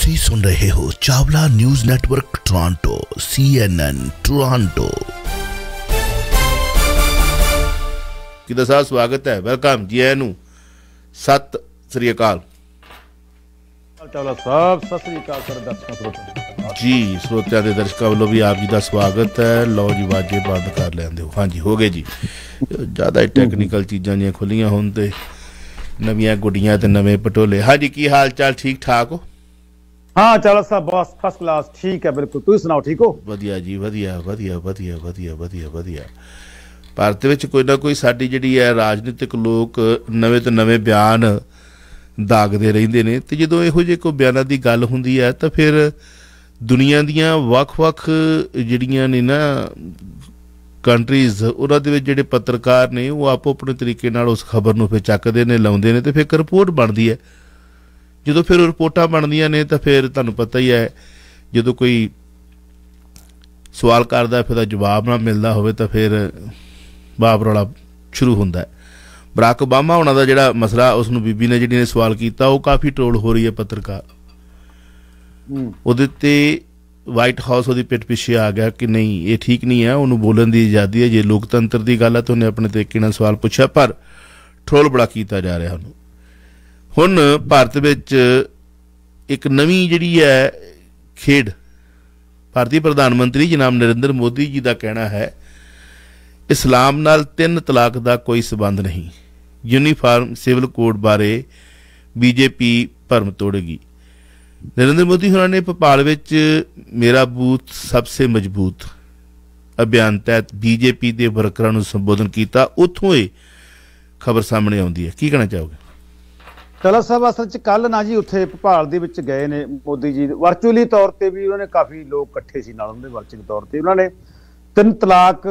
ਤੁਸੀਂ ਸੁਣ ਰਹੇ ਹੋ Chawla news network Toronto CNN Toronto ਕਿਦਾ ਸਾਹ ਸਵਾਗਤ ਹੈ ਵੈਲਕਮ ਜੀ ਆਇਆਂ ਨੂੰ ਸਤ ਸ੍ਰੀ ਅਕਾਲ ਚਾਵਲਾ ਸਾਹਿਬ ਸਤ ਸ੍ਰੀ ਅਕਾਲ ਸਰ ਦਰਸ਼ਕਾਂ ਜੀ ਸਰੋਤਿਆਂ ਦੇ ਦਰਸ਼ਕਾਂ ਵੱਲੋਂ ਵੀ ਆਪ ਜੀ ਦਾ ਸਵਾਗਤ ਹੈ ਲਓ ਜੀ ਵਾਜੇ ਬੰਦ ਕਰ ਲੈਂਦੇ ਹੋ ਹਾਂਜੀ ਹੋ ਗਏ ਜੀ ਜਿਆਦਾ ਟੈਕਨੀਕਲ ਚੀਜ਼ਾਂ ਜੀਆਂ ਖੁੱਲੀਆਂ ਹੁੰਦੇ ਨਵੀਆਂ ਗੁੱਡੀਆਂ ਤੇ ਨਵੇਂ ਪਟੋਲੇ ਹਾਂਜੀ ਕੀ ਹਾਲ ਚਾਲ ਠੀਕ ਠਾਕ ਹੋ ਹਾਂ ਚਲ ਸਾ ਬਸ ਫਸਟ ਕਲਾਸ ਠੀਕ ਹੈ ਬਿਲਕੁਲ ਤੁਸੀਂ ਸੁਣਾਓ ਠੀਕ ਹੋ ਵਧੀਆ ਜੀ ਵਧੀਆ ਵਧੀਆ ਵਧੀਆ ਵਧੀਆ ਵਧੀਆ ਵਧੀਆ ਭਾਰਤ ਵਿੱਚ ਕੋਈ ਨਾ ਕੋਈ ਸਾਡੀ ਜਿਹੜੀ ਹੈ ਰਾਜਨੀਤਿਕ ਲੋਕ ਨਵੇਂ ਤੋਂ ਨਵੇਂ ਬਿਆਨ ਦਾਗਦੇ ਰਹਿੰਦੇ ਨੇ ਤੇ ਜਦੋਂ ਇਹੋ ਜਿਹੇ ਕੋਈ ਬਿਆਨਾਂ ਦੀ ਗੱਲ ਹੁੰਦੀ ਹੈ ਤਾਂ ਫਿਰ ਦੁਨੀਆ ਦੀਆਂ ਵੱਖ-ਵੱਖ ਜਿਹੜੀਆਂ ਨੇ ਨਾ ਕੰਟਰੀਜ਼ ਉਹਨਾਂ ਦੇ ਵਿੱਚ ਜਿਹੜੇ ਪੱਤਰਕਾਰ ਨੇ ਉਹ ਆਪੋ ਆਪਣੇ ਤਰੀਕੇ ਨਾਲ ਉਸ ਖਬਰ ਨੂੰ ਫੇਰ ਚੱਕਦੇ ਨੇ ਲਾਉਂਦੇ ਨੇ ਤੇ ਫਿਰ ਰਿਪੋਰਟ ਬਣਦੀ ਹੈ ਜਦੋਂ ਫਿਰ ਰਿਪੋਰਟਾਂ ਬਣਦੀਆਂ ਨੇ ਤਾਂ ਫਿਰ ਤੁਹਾਨੂੰ ਪਤਾ ਹੀ ਹੈ ਜਦੋਂ ਕੋਈ ਸਵਾਲ ਕਰਦਾ ਫਿਰ ਦਾ ਜਵਾਬ ਨਾ ਮਿਲਦਾ ਹੋਵੇ ਤਾਂ ਫਿਰ ਬਾਬ ਰੌਲਾ ਸ਼ੁਰੂ ਹੁੰਦਾ ਹੈ ਬਰਾਕ ਓਬਾਮਾ ਉਹਨਾਂ ਦਾ ਜਿਹੜਾ ਮਸਲਾ ਉਸ ਨੂੰ ਬੀਬੀ ਨੇ ਜਿਹੜੀ ਨੇ ਸਵਾਲ ਕੀਤਾ ਉਹ ਕਾਫੀ ਟ੍ਰੋਲ ਹੋ ਰਹੀ ਹੈ ਪੱਤਰਕਾਰ ਉਹਦੇ ਤੇ ਵਾਈਟ ਹਾਊਸ ਉਹਦੀ ਪਿੱਠ ਪਿੱਛੇ ਆ ਗਿਆ ਕਿ ਨਹੀਂ ਇਹ ਠੀਕ ਨਹੀਂ ਹੈ ਉਹਨੂੰ ਬੋਲਣ ਦੀ ਆਜ਼ਾਦੀ ਹੈ ਜੇ ਲੋਕਤੰਤਰ ਦੀ ਗੱਲ ਹੈ ਤਾਂ ਉਹਨੇ ਆਪਣੇ ਤਰੀਕੇ ਨਾਲ ਸਵਾਲ ਪੁੱਛਿਆ ਪਰ ਟ੍ਰੋਲ ਬੜਾ ਕੀਤਾ ਜਾ ਰਿਹਾ ਉਹਨੂੰ ਹੁਣ ਭਾਰਤ ਵਿੱਚ ਇੱਕ ਨਵੀਂ ਜਿਹੜੀ ਹੈ ਖੇਡ ਭਾਰਤੀ ਪ੍ਰਧਾਨ ਮੰਤਰੀ ਜਨਾਬ ਨਰਿੰਦਰ ਮੋਦੀ ਜੀ ਦਾ ਕਹਿਣਾ ਹੈ ਇਸਲਾਮ ਨਾਲ ਤਿੰਨ ਤਲਾਕ ਦਾ ਕੋਈ ਸਬੰਧ ਨਹੀਂ ਯੂਨੀਫਾਰਮ ਸਿਵਲ ਕੋਡ ਬਾਰੇ ਬੀਜੇਪੀ ਭਰਮ ਤੋੜੇਗੀ ਨਰਿੰਦਰ ਮੋਦੀ ਹੋਰਾਂ ਨੇ ਪਪਾਲ ਵਿੱਚ ਮੇਰਾ ਬੂਥ ਸਭ ਤੋਂ ਮਜ਼ਬੂਤ ਅਭਿਆਨ ਤਹਿਤ ਬੀਜੇਪੀ ਦੇ ਵਰਕਰਾਂ ਨੂੰ ਸੰਬੋਧਨ ਕੀਤਾ ਉੱਥੋਂ ਇਹ ਖਬਰ ਸਾਹਮਣੇ ਆਉਂਦੀ ਹੈ ਕੀ ਕਹਿਣਾ ਚਾਹੋਗੇ ਕਲਾ ਸਾਹਿਬ ਅਸਲ ਚ ਕੱਲ ਨਾ ਜੀ ਉੱਥੇ ਭਪਾਲ ਦੇ ਵਿੱਚ ਗਏ ਨੇ ਮੋਦੀ ਜੀ ਵਰਚੁਅਲੀ ਤੌਰ ਤੇ ਵੀ ਉਹਨਾਂ ਨੇ ਕਾਫੀ ਲੋਕ ਇਕੱਠੇ ਸੀ ਨਾਲ ਉਹਦੇ ਵਰਚੁਅਲ ਤੌਰ ਤੇ ਉਹਨਾਂ ਨੇ ਤਿੰਨ ਤਲਾਕ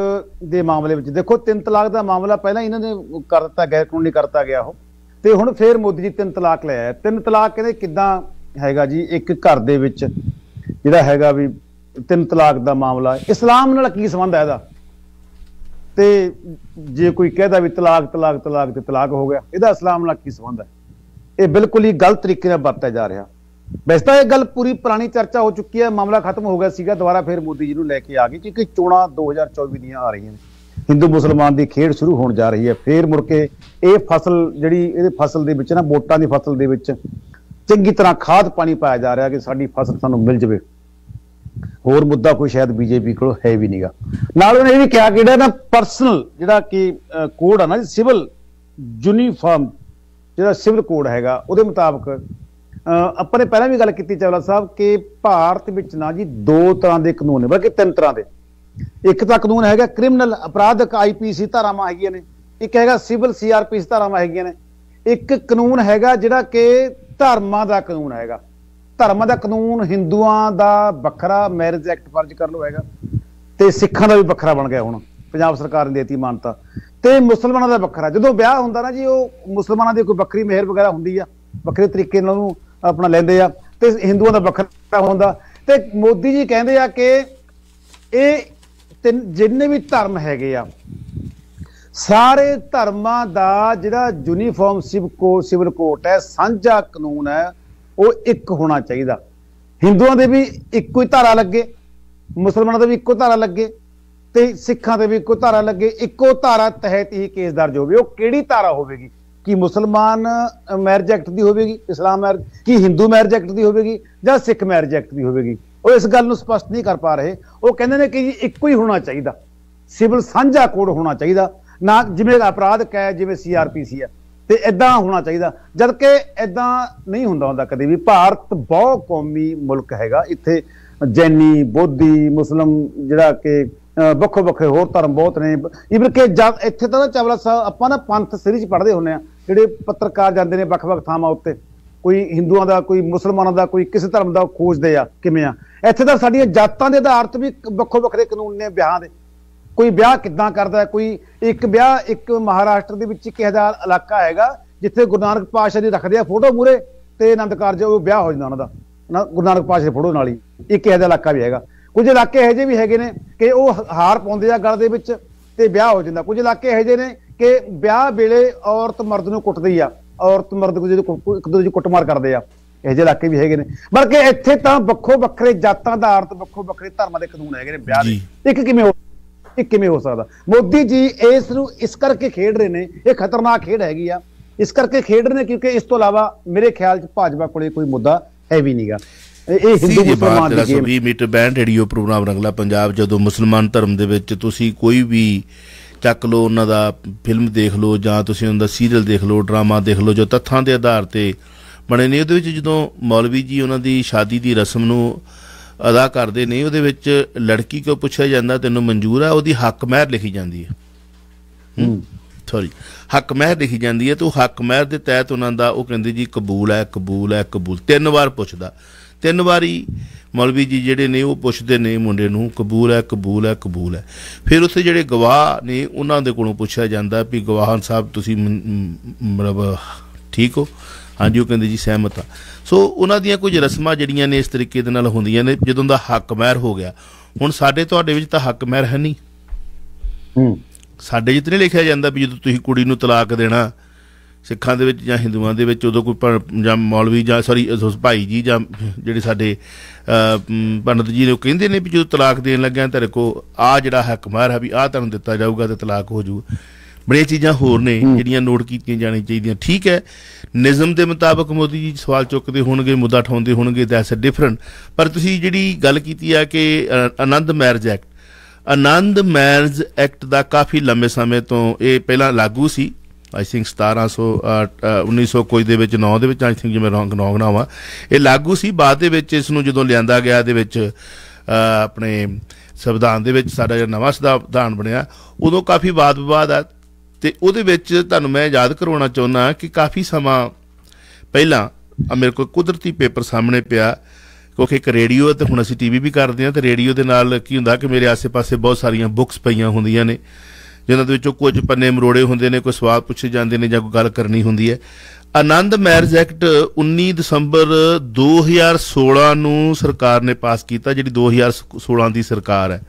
ਦੇ ਮਾਮਲੇ ਵਿੱਚ ਦੇਖੋ ਤਿੰਨ ਤਲਾਕ ਦਾ ਮਾਮਲਾ ਪਹਿਲਾਂ ਇਹਨਾਂ ਨੇ ਕਰ ਦਿੱਤਾ ਗੈਰ ਕਾਨੂੰਨੀ ਕਰਤਾ ਗਿਆ ਉਹ ਤੇ ਹੁਣ ਫੇਰ ਮੋਦੀ ਜੀ ਤਿੰਨ ਤਲਾਕ ਲੈ ਆਇਆ ਤਿੰਨ ਤਲਾਕ ਕਹਿੰਦੇ ਕਿਦਾਂ ਹੈਗਾ ਜੀ ਇੱਕ ਘਰ ਦੇ ਵਿੱਚ ਜਿਹੜਾ ਹੈਗਾ ਵੀ ਤਿੰਨ ਤਲਾਕ ਦਾ ਮਾਮਲਾ ਇਸਲਾਮ ਨਾਲ ਕੀ ਸੰਬੰਧ ਹੈ ਇਹਦਾ ਤੇ ਜੇ ਕੋਈ ਕਹਦਾ ਵੀ ਤਲਾਕ ਤਲਾਕ ਤਲਾਕ ਤੇ ਤਲਾਕ ਹੋ ਗਿਆ ਇਹਦਾ ਇਸਲਾਮ ਨਾਲ ਕੀ ਸੰਬੰਧ ਹੈ ਇਹ ਬਿਲਕੁਲ ਹੀ ਗਲਤ ਤਰੀਕੇ ਨਾਲ ਵਰਤਿਆ ਜਾ ਰਿਹਾ ਵੈਸੇ ਤਾਂ ਇਹ ਗੱਲ ਪੂਰੀ ਪੁਰਾਣੀ ਚਰਚਾ ਹੋ ਚੁੱਕੀ ਹੈ ਮਾਮਲਾ ਖਤਮ ਹੋ ਗਿਆ ਸੀਗਾ ਦੁਬਾਰਾ ਫਿਰ ਮੋਦੀ ਜੀ ਨੂੰ ਲੈ ਕੇ ਆ ਗਏ ਕਿਉਂਕਿ ਚੋਣਾਂ 2024 ਦੀਆਂ ਆ ਰਹੀਆਂ ਨੇ ਹਿੰਦੂ ਮੁਸਲਮਾਨ ਦੀ ਖੇਡ ਸ਼ੁਰੂ ਹੋਣ ਜਾ ਰਹੀ ਹੈ ਫੇਰ ਮੁੜ ਕੇ ਇਹ ਫਸਲ ਜਿਹੜੀ ਇਹਦੇ ਫਸਲ ਦੇ ਵਿੱਚ ਨਾ ਵੋਟਾਂ ਦੀ ਫਸਲ ਦੇ ਵਿੱਚ ਚੰਗੀ ਤਰ੍ਹਾਂ ਖਾਦ ਪਾਣੀ ਪਾਇਆ ਜਾ ਰਿਹਾ ਕਿ ਸਾਡੀ ਫਸਲ ਸਾਨੂੰ ਮਿਲ ਜਵੇ ਹੋਰ ਮੁੱਦਾ ਕੋਈ ਸ਼ਾਇਦ ਬੀਜੇਪੀ ਕੋਲ ਹੈ ਵੀ ਨਹੀਂਗਾ ਨਾਲ ਉਹਨੇ ਇਹ ਵੀ ਕਿਹਾ ਕਿ ਜਿਹੜਾ ਨਾ ਪਰਸਨਲ ਜਿਹੜਾ ਕਿ ਕੋਡ ਆ ਨਾ ਸਿਵਲ ਯੂਨੀਫਾਰਮ ਜਿਹੜਾ ਸਿਵਲ ਕੋਡ ਹੈਗਾ ਉਹਦੇ ਮੁਤਾਬਕ ਆਪਾਂ ਨੇ ਪਹਿਲਾਂ ਵੀ ਗੱਲ ਕੀਤੀ ਚਾਵਲਾ ਸਾਹਿਬ ਕਿ ਭਾਰਤ ਵਿੱਚ ਨਾ ਜੀ ਦੋ ਤਰ੍ਹਾਂ ਦੇ ਕਾਨੂੰਨ ਨੇ ਬਲਕਿ ਤਿੰਨ ਤਰ੍ਹਾਂ ਦੇ ਇੱਕ ਤਾਂ ਕਾਨੂੰਨ ਹੈਗਾ ਕ੍ਰਿਮੀਨਲ ਅਪਰਾਧਕ ਆਈਪੀਸੀ ਧਾਰਾਵਾਂ ਹੈਗੀਆਂ ਨੇ ਇੱਕ ਹੈਗਾ ਸਿਵਲ ਸੀਆਰਪੀਸੀ ਧਾਰਾਵਾਂ ਹੈਗੀਆਂ ਨੇ ਇੱਕ ਕਾਨੂੰਨ ਹੈਗਾ ਜਿਹੜਾ ਕਿ ਧਰਮਾਂ ਦਾ ਕਾਨੂੰਨ ਹੈਗਾ ਧਰਮਾਂ ਦਾ ਕਾਨੂੰਨ ਹਿੰਦੂਆਂ ਦਾ ਵੱਖਰਾ ਮੈਰਿਜ ਐਕਟ ਫਰਜ਼ ਕਰ ਲੋ ਹੈਗਾ ਤੇ ਸਿੱਖਾਂ ਦਾ ਵੀ ਵੱਖਰਾ ਬਣ ਗਿਆ ਹੁਣ ਪੰਜਾਬ ਸਰਕਾਰ ਨੇ ਦਿੱਤੀ ਮਾਨਤਾ ਤੇ ਮੁਸਲਮਾਨਾਂ ਦਾ ਵੱਖਰਾ ਜਦੋਂ ਵਿਆਹ ਹੁੰਦਾ ਨਾ ਜੀ ਉਹ ਮੁਸਲਮਾਨਾਂ ਦੀ ਕੋਈ ਬੱਕਰੀ ਮਿਹਰ ਵਗੈਰਾ ਹੁੰਦੀ ਆ ਵੱਖਰੇ ਤਰੀਕੇ ਨਾਲ ਉਹਨੂੰ ਆਪਣਾ ਲੈਂਦੇ ਆ ਤੇ ਹਿੰਦੂਆਂ ਦਾ ਵੱਖਰਾ ਹੁੰਦਾ ਤੇ ਮੋਦੀ ਜੀ ਕਹਿੰਦੇ ਆ ਕਿ ਇਹ ਜਿੰਨੇ ਵੀ ਧਰਮ ਹੈਗੇ ਆ ਸਾਰੇ ਧਰਮਾਂ ਦਾ ਜਿਹੜਾ ਯੂਨੀਫਾਰਮ ਸਿਵਲ ਕੋ ਸਿਵਲ ਕੋਟ ਹੈ ਸਾਂਝਾ ਕਾਨੂੰਨ ਹੈ ਉਹ ਇੱਕ ਹੋਣਾ ਚਾਹੀਦਾ ਹਿੰਦੂਆਂ ਦੇ ਵੀ ਇੱਕੋ ਹੀ ਧਾਰਾ ਲੱਗੇ ਮੁਸਲਮਾਨਾਂ ਦੇ ਵੀ ਇੱਕੋ ਧਾਰਾ ਲੱਗੇ ਤੇ ਸਿੱਖਾਂ ਦੇ ਵੀ ਕੋਈ ਧਾਰਾ ਲੱਗੇ ਇੱਕੋ ਧਾਰਾ ਤਹਿਤ ਹੀ ਕੇਸ ਦਰਜ ਹੋਵੇ ਉਹ ਕਿਹੜੀ ਧਾਰਾ ਹੋਵੇਗੀ ਕੀ ਮੁਸਲਮਾਨ ਮੈਰਿਜ ਐਕਟ ਦੀ ਹੋਵੇਗੀ ਇਸਲਾਮ ਮੈਰਿਜ ਕੀ ਹਿੰਦੂ ਮੈਰਿਜ ਐਕਟ ਦੀ ਹੋਵੇਗੀ ਜਾਂ ਸਿੱਖ ਮੈਰਿਜ ਐਕਟ ਦੀ ਹੋਵੇਗੀ ਉਹ ਇਸ ਗੱਲ ਨੂੰ ਸਪਸ਼ਟ ਨਹੀਂ ਕਰ ਪਾ ਰਹੇ ਉਹ ਕਹਿੰਦੇ ਨੇ ਕਿ ਜੀ ਇੱਕੋ ਹੀ ਹੋਣਾ ਚਾਹੀਦਾ ਸਿਵਲ ਸਾਂਝਾ ਕੋਡ ਹੋਣਾ ਚਾਹੀਦਾ ਨਾ ਜਿਵੇਂ ਅਪਰਾਧ ਕਹੇ ਜਿਵੇਂ ਸੀਆਰਪੀਸੀ ਆ ਤੇ ਇਦਾਂ ਹੋਣਾ ਚਾਹੀਦਾ ਜਦ ਕਿ ਇਦਾਂ ਨਹੀਂ ਹੁੰਦਾ ਹੁੰਦਾ ਕਦੇ ਵੀ ਭਾਰਤ ਬਹੁ ਕੌਮੀ ਮੁਲਕ ਹੈਗਾ ਇੱਥੇ ਜੈਨੀ ਬੋਧੀ ਮੁਸਲਮ ਜਿਹੜਾ ਕਿ ਵੱਖੋ ਵੱਖੇ ਹੋਰ ਧਰਮ ਬਹੁਤ ਨੇ ਇਵਨ ਕਿ ਇੱਥੇ ਤਾਂ ਨਾ ਚਾਵਲਾ ਸਾਹਿਬ ਆਪਾਂ ਨਾ ਪੰਥ ਚ ਪੜਦੇ ਹੁੰਨੇ ਆ ਜਿਹੜੇ ਪੱਤਰਕਾਰ ਜਾਂਦੇ ਨੇ ਵੱਖ-ਵੱਖ ਥਾਵਾਂ ਉੱਤੇ ਕੋਈ ਹਿੰਦੂਆਂ ਦਾ ਕੋਈ ਮੁਸਲਮਾਨਾਂ ਦਾ ਕੋਈ ਕਿਸੇ ਧਰਮ ਦਾ ਖੋਜਦੇ ਆ ਕਿਵੇਂ ਆ ਇੱਥੇ ਤਾਂ ਸਾਡੀਆਂ ਜਾਤਾਂ ਦੇ ਆਧਾਰ ਤੇ ਵੀ ਵੱਖੋ ਵੱਖਰੇ ਕਾਨੂੰਨ ਨੇ ਵਿਆਹ ਦੇ ਕੋਈ ਵਿਆਹ ਕਿੱਦਾਂ ਕਰਦਾ ਕੋਈ ਇੱਕ ਵਿਆਹ ਇੱਕ ਮਹਾਰਾਸ਼ਟਰ ਦੇ ਵਿੱਚ 1000 ਇਲਾਕਾ ਹੈਗਾ ਜਿੱਥੇ ਗੁਰੂ ਨਾਨਕ ਪਾਸ਼ਾ ਜੀ ਰੱਖਦੇ ਆ ਫੋਟੋ ਮੂਰੇ ਤੇ ਆਨੰਦ ਕਾਰਜ ਉਹ ਵਿਆਹ ਹੋ ਜਾਂਦਾ ਉਹਨਾਂ ਦਾ ਗੁਰੂ ਨਾਨਕ ਪਾਸ਼ਾ ਦੇ ਫੋਟੋ ਨਾਲ ਹੀ ਇੱਕ 1000 ਇਲਾਕਾ ਵੀ ਹੈਗਾ ਕੁਝ ਇਲਾਕੇ ਇਹੋ ਜਿਹੇ ਵੀ ਹੈਗੇ ਨੇ ਕਿ ਉਹ ਹਾਰ ਪਾਉਂਦੇ ਆ ਗਲ ਦੇ ਵਿੱਚ ਤੇ ਵਿਆਹ ਹੋ ਜਾਂਦਾ ਕੁਝ ਇਲਾਕੇ ਇਹੋ ਜਿਹੇ ਨੇ ਕਿ ਵਿਆਹ ਵੇਲੇ ਔਰਤ ਮਰਦ ਨੂੰ ਕੁੱਟਦੀ ਆ ਔਰਤ ਮਰਦ ਨੂੰ ਜਦੋਂ ਇੱਕ ਦੂਜੇ ਨੂੰ ਕੁੱਟਮਾਰ ਕਰਦੇ ਆ ਇਹ ਜਿਹੇ ਇਲਾਕੇ ਵੀ ਹੈਗੇ ਨੇ ਬਲਕਿ ਇੱਥੇ ਤਾਂ ਵੱਖੋ ਵੱਖਰੇ ਜਾਤਾਂ ਦਾ ਆਰਤ ਵੱਖੋ ਵੱਖਰੇ ਧਰਮਾਂ ਦੇ ਕਾਨੂੰਨ ਹੈਗੇ ਨੇ ਵਿਆਹ ਦੇ ਇੱਕ ਕਿਵੇਂ ਹੋ ਇੱਕ ਕਿਵੇਂ ਹੋ ਸਕਦਾ ਮੋਦੀ ਜੀ ਇਸ ਨੂੰ ਇਸ ਕਰਕੇ ਖੇਡ ਰਹੇ ਨੇ ਇਹ ਖਤਰਨਾਕ ਖੇਡ ਹੈਗੀ ਆ ਇਸ ਕਰਕੇ ਖੇਡ ਰਹੇ ਨੇ ਕਿਉਂਕਿ ਇਸ ਤੋਂ ਇਲਾਵਾ ਮੇਰੇ ਖਿਆਲ 'ਚ ਭਾਜਪਾ ਕੋਲੇ ਕੋਈ ਮੁੱਦਾ ਹੈ ਵੀ ਨਹੀਂਗਾ ਇਹ ਹਿੰਦੂ ਮੁਸਲਮਾਨ ਦੀ game meter band radio program Rangla Punjab ਜਦੋਂ ਮੁਸਲਮਾਨ ਧਰਮ ਦੇ ਵਿੱਚ ਤੁਸੀਂ ਕੋਈ ਵੀ ਚੱਕ ਲੋ ਉਹਨਾਂ ਦਾ ਫਿਲਮ ਦੇਖ ਲਓ ਜਾਂ ਤੁਸੀਂ ਉਹਨਾਂ ਦਾ ਸੀਰੀਅਲ ਦੇਖ ਲਓ ਡਰਾਮਾ ਦੇਖ ਲਓ ਜੋ ਤੱਥਾਂ ਦੇ ਆਧਾਰ ਤੇ ਬਣੇ ਨੇ ਉਹਦੇ ਵਿੱਚ ਜਦੋਂ ਮੌਲਵੀ ਜੀ ਉਹਨਾਂ ਦੀ ਸ਼ਾਦੀ ਦੀ ਰਸਮ ਨੂੰ ਅਦਾ ਕਰਦੇ ਨੇ ਉਹਦੇ ਵਿੱਚ ਲੜਕੀ ਕੋ ਪੁੱਛਿਆ ਜਾਂਦਾ ਤੈਨੂੰ ਮਨਜ਼ੂਰ ਆ ਉਹਦੀ ਹੱਕ ਮਹਿਰ ਲਿਖੀ ਜਾਂਦੀ ਹੈ ਸੌਰੀ ਹੱਕ ਮਹਿਰ ਲਿਖੀ ਜਾਂਦੀ ਹੈ ਤੇ ਉਹ ਹੱਕ ਮਹਿਰ ਦੇ ਤਹਿਤ ਉਹਨਾਂ ਦਾ ਉਹ ਕਹਿੰਦੇ ਜੀ ਕਬੂਲ ਹੈ ਕਬੂਲ ਹੈ ਕਬੂਲ ਤਿੰਨ ਵਾਰ ਪੁੱਛਦਾ ਤਿੰਨ ਵਾਰੀ ਮੌਲਵੀ ਜੀ ਜਿਹੜੇ ਨੇ ਉਹ ਪੁੱਛਦੇ ਨੇ ਮੁੰਡੇ ਨੂੰ ਕਬੂਲ ਹੈ ਕਬੂਲ ਹੈ ਕਬੂਲ ਹੈ ਫਿਰ ਉੱਥੇ ਜਿਹੜੇ ਗਵਾਹ ਨੇ ਉਹਨਾਂ ਦੇ ਕੋਲੋਂ ਪੁੱਛਿਆ ਜਾਂਦਾ ਵੀ ਗਵਾਹਾਂ ਸਾਹਿਬ ਤੁਸੀਂ ਮਤਲਬ ਠੀਕ ਹੋ ਹਾਂਜੀ ਉਹ ਕਹਿੰਦੇ ਜੀ ਸਹਿਮਤ ਆ ਸੋ ਉਹਨਾਂ ਦੀਆਂ ਕੁਝ ਰਸਮਾਂ ਜਿਹੜੀਆਂ ਨੇ ਇਸ ਤਰੀਕੇ ਦੇ ਨਾਲ ਹੁੰਦੀਆਂ ਨੇ ਜਦੋਂ ਦਾ ਹੱਕ ਮਹਿਰ ਹੋ ਗਿਆ ਹੁਣ ਸਾਡੇ ਤੁਹਾਡੇ ਵਿੱਚ ਤਾਂ ਹੱਕ ਮਹਿਰ ਹੈ ਨਹੀਂ ਹੂੰ ਸਾਡੇ ਜਿੱਤੇ ਲਿਖਿਆ ਜਾਂਦਾ ਵੀ ਜਦੋਂ ਤੁਸੀਂ ਕੁੜੀ ਨੂੰ ਤਲਾਕ ਦੇਣਾ ਸਿੱਖਾਂ ਦੇ ਵਿੱਚ ਜਾਂ ਹਿੰਦੂਆਂ ਦੇ ਵਿੱਚ ਉਦੋਂ ਕੋਈ ਜਾਂ ਮੌਲਵੀ ਜਾਂ ਸੌਰੀ ਭਾਈ ਜੀ ਜਾਂ ਜਿਹੜੇ ਸਾਡੇ ਪੰਡਤ ਜੀ ਨੇ ਉਹ ਕਹਿੰਦੇ ਨੇ ਵੀ ਜਦੋਂ ਤਲਾਕ ਦੇਣ ਲੱਗਿਆ ਤੇਰੇ ਕੋ ਆ ਜਿਹੜਾ ਹੱਕ ਮਾਰ ਹੈ ਵੀ ਆ ਤੁਹਾਨੂੰ ਦਿੱਤਾ ਜਾਊਗਾ ਤੇ ਤਲਾਕ ਹੋ ਜੂ ਬੜੇ ਚੀਜ਼ਾਂ ਹੋਰ ਨੇ ਜਿਹੜੀਆਂ ਨੋਟ ਕੀਤੀਆਂ ਜਾਣੀਆਂ ਚਾਹੀਦੀਆਂ ਠੀਕ ਹੈ ਨਿਜ਼ਮ ਦੇ ਮੁਤਾਬਕ ਮੋਦੀ ਜੀ ਸਵਾਲ ਚੁੱਕਦੇ ਹੋਣਗੇ ਮੁੱਦਾ ਠਾਉਂਦੇ ਹੋਣਗੇ ਦੈਟਸ ਡਿਫਰੈਂਟ ਪਰ ਤੁਸੀਂ ਜਿਹੜੀ ਗੱਲ ਕੀਤੀ ਆ ਕਿ Anand marriage act Anand marriage act ਦਾ ਕਾਫੀ ਲੰਮੇ ਸਮੇਂ ਤੋਂ ਇਹ ਪਹਿਲਾਂ ਲਾਗੂ ਸੀ ਆਈ ਥਿੰਕ 1700 1900 ਕੁਝ ਦੇ ਵਿੱਚ 9 ਦੇ ਵਿੱਚ ਆਈ ਥਿੰਕ ਜਿਵੇਂ ਰੌਂਗ ਰੌਂਗ ਨਾ ਵਾ ਇਹ ਲਾਗੂ ਸੀ ਬਾਅਦ ਦੇ ਵਿੱਚ ਇਸ ਨੂੰ ਜਦੋਂ ਲਿਆਂਦਾ ਗਿਆ ਦੇ ਵਿੱਚ ਆਪਣੇ ਸੰਵਿਧਾਨ ਦੇ ਵਿੱਚ ਸਾਡਾ ਜਿਹੜਾ ਨਵਾਂ ਸੰਵਿਧਾਨ ਬਣਿਆ ਉਦੋਂ ਕਾਫੀ ਬਾਤ ਵਿਵਾਦ ਆ ਤੇ ਉਹਦੇ ਵਿੱਚ ਤੁਹਾਨੂੰ ਮੈਂ ਯਾਦ ਕਰਾਉਣਾ ਚਾਹੁੰਦਾ ਕਿ ਕਾਫੀ ਸਮਾਂ ਪਹਿਲਾਂ ਮੇਰੇ ਕੋਲ ਕੁਦਰਤੀ ਪੇਪਰ ਸਾਹਮਣੇ ਪਿਆ ਕਿਉਂਕਿ ਇੱਕ ਰੇਡੀਓ ਤੇ ਹੁਣ ਅਸੀਂ ਟੀਵੀ ਵੀ ਕਰਦੇ ਆ ਤੇ ਰੇਡੀਓ ਦੇ ਨਾਲ ਕੀ ਹੁੰਦਾ ਕਿ ਮੇਰੇ ਆਸ-ਪਾਸੇ ਬਹੁਤ ਸਾਰੀਆਂ ਬੁੱਕਸ ਪਈਆਂ ਹੁੰਦੀਆਂ ਨੇ ਜਿਨ੍ਹਾਂ ਦੇ ਵਿੱਚੋਂ ਕੁਝ ਪੰਨੇ ਮਰੋੜੇ ਹੁੰਦੇ ਨੇ ਕੋਈ ਸਵਾਲ ਪੁੱਛੇ ਜਾਂਦੇ ਨੇ ਜਾਂ ਕੋਈ ਗੱਲ ਕਰਨੀ ਹੁੰਦੀ ਹੈ ਆਨੰਦ ਮੈਰਿਜ ਐਕਟ 19 ਦਸੰਬਰ 2016 ਨੂੰ ਸਰਕਾਰ ਨੇ ਪਾਸ ਕੀਤਾ ਜਿਹੜੀ 2016 ਦੀ ਸਰਕਾਰ ਹੈ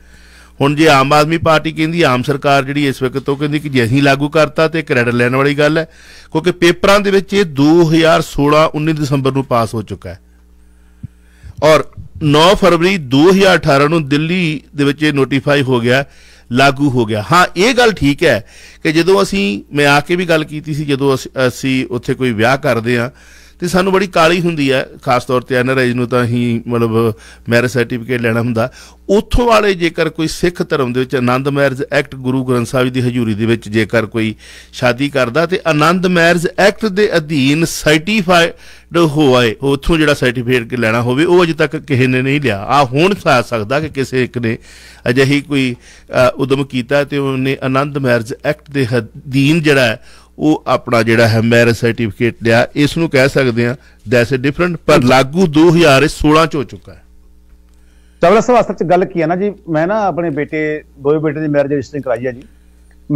ਹੁਣ ਜੇ ਆਮ ਆਦਮੀ ਪਾਰਟੀ ਕਹਿੰਦੀ ਆਮ ਸਰਕਾਰ ਜਿਹੜੀ ਇਸ ਵਕਤ ਤੋਂ ਕਹਿੰਦੀ ਕਿ ਜੇ ਅਸੀਂ ਲਾਗੂ ਕਰਤਾ ਤੇ ਕ੍ਰੈਡਿਟ ਲੈਣ ਵਾਲੀ ਗੱਲ ਹੈ ਕਿਉਂਕਿ ਪੇਪਰਾਂ ਦੇ ਵਿੱਚ ਇਹ 2016 19 ਦਸੰਬਰ ਨੂੰ ਪਾਸ ਹੋ ਚੁੱਕਾ ਹੈ ਔਰ 9 ਫਰਵਰੀ 2018 ਨੂੰ ਦਿੱਲੀ ਦੇ ਵਿੱਚ ਇਹ ਨੋਟੀਫਾਈ ਹੋ ਗਿਆ ਲਾਗੂ ਹੋ ਗਿਆ ਹਾਂ ਇਹ ਗੱਲ ਠੀਕ ਹੈ ਕਿ ਜਦੋਂ ਅਸੀਂ ਮੈਂ ਆ ਕੇ ਵੀ ਗੱਲ ਕੀਤੀ ਸੀ ਜਦੋਂ ਅਸੀਂ ਉੱਥੇ ਕੋਈ ਵਿਆਹ ਕਰਦੇ ਆ ਤੇ ਸਾਨੂੰ ਬੜੀ ਕਾਲੀ ਹੁੰਦੀ ਹੈ ਖਾਸ ਤੌਰ ਤੇ ਐਨਆਰਆਈ ਨੂੰ ਤਾਂ ਹੀ ਮਤਲਬ ਮੈਰਿਜ ਸਰਟੀਫਿਕੇਟ ਲੈਣਾ ਹੁੰਦਾ ਉੱਥੋਂ ਵਾਲੇ ਜੇਕਰ ਕੋਈ ਸਿੱਖ ਧਰਮ ਦੇ ਵਿੱਚ ਆਨੰਦ ਮੈਰਿਜ ਐਕਟ ਗੁਰੂ ਗ੍ਰੰਥ ਸਾਹਿਬ ਦੀ ਹਜ਼ੂਰੀ ਦੇ ਵਿੱਚ ਜੇਕਰ ਕੋਈ ਸ਼ਾਦੀ ਕਰਦਾ ਤੇ ਆਨੰਦ ਮੈਰਿਜ ਐਕਟ ਦੇ ਅਧੀਨ ਸਰਟੀਫਾਈਡ ਹੋਏ ਉੱਥੋਂ ਜਿਹੜਾ ਸਰਟੀਫਿਕੇਟ ਲੈਣਾ ਹੋਵੇ ਉਹ ਅਜੇ ਤੱਕ ਕਿਸੇ ਨੇ ਨਹੀਂ ਲਿਆ ਆ ਹੁਣ ਸਾ ਸਕਦਾ ਕਿ ਕਿਸੇ ਇੱਕ ਨੇ ਅਜਿਹੀ ਕੋਈ ਉਦਮ ਕੀਤਾ ਤੇ ਉਹਨੇ ਆਨੰਦ ਮੈਰਿਜ ਐਕਟ ਦੇ ਅਧੀਨ ਜਿਹੜਾ ਉਹ ਆਪਣਾ ਜਿਹੜਾ ਹੈ ਮੈਰਿਜ ਸਰਟੀਫਿਕੇਟ ਲਿਆ ਇਸ ਨੂੰ ਕਹਿ ਸਕਦੇ ਆ ਦੈਟਸ ਡਿਫਰੈਂਟ ਪਰ ਲਾਗੂ 2016 ਚ ਹੋ ਚੁੱਕਾ ਹੈ ਤਵਲਾ ਸਾਹਿਬ ਅਸਲ ਚ ਗੱਲ ਕੀ ਹੈ ਨਾ ਜੀ ਮੈਂ ਨਾ ਆਪਣੇ ਬੇਟੇ ਦੋਵੇਂ ਬੇਟੇ ਦੀ ਮੈਰਿਜ ਰਜਿਸਟਰਿੰਗ ਕਰਾਈ ਹੈ ਜੀ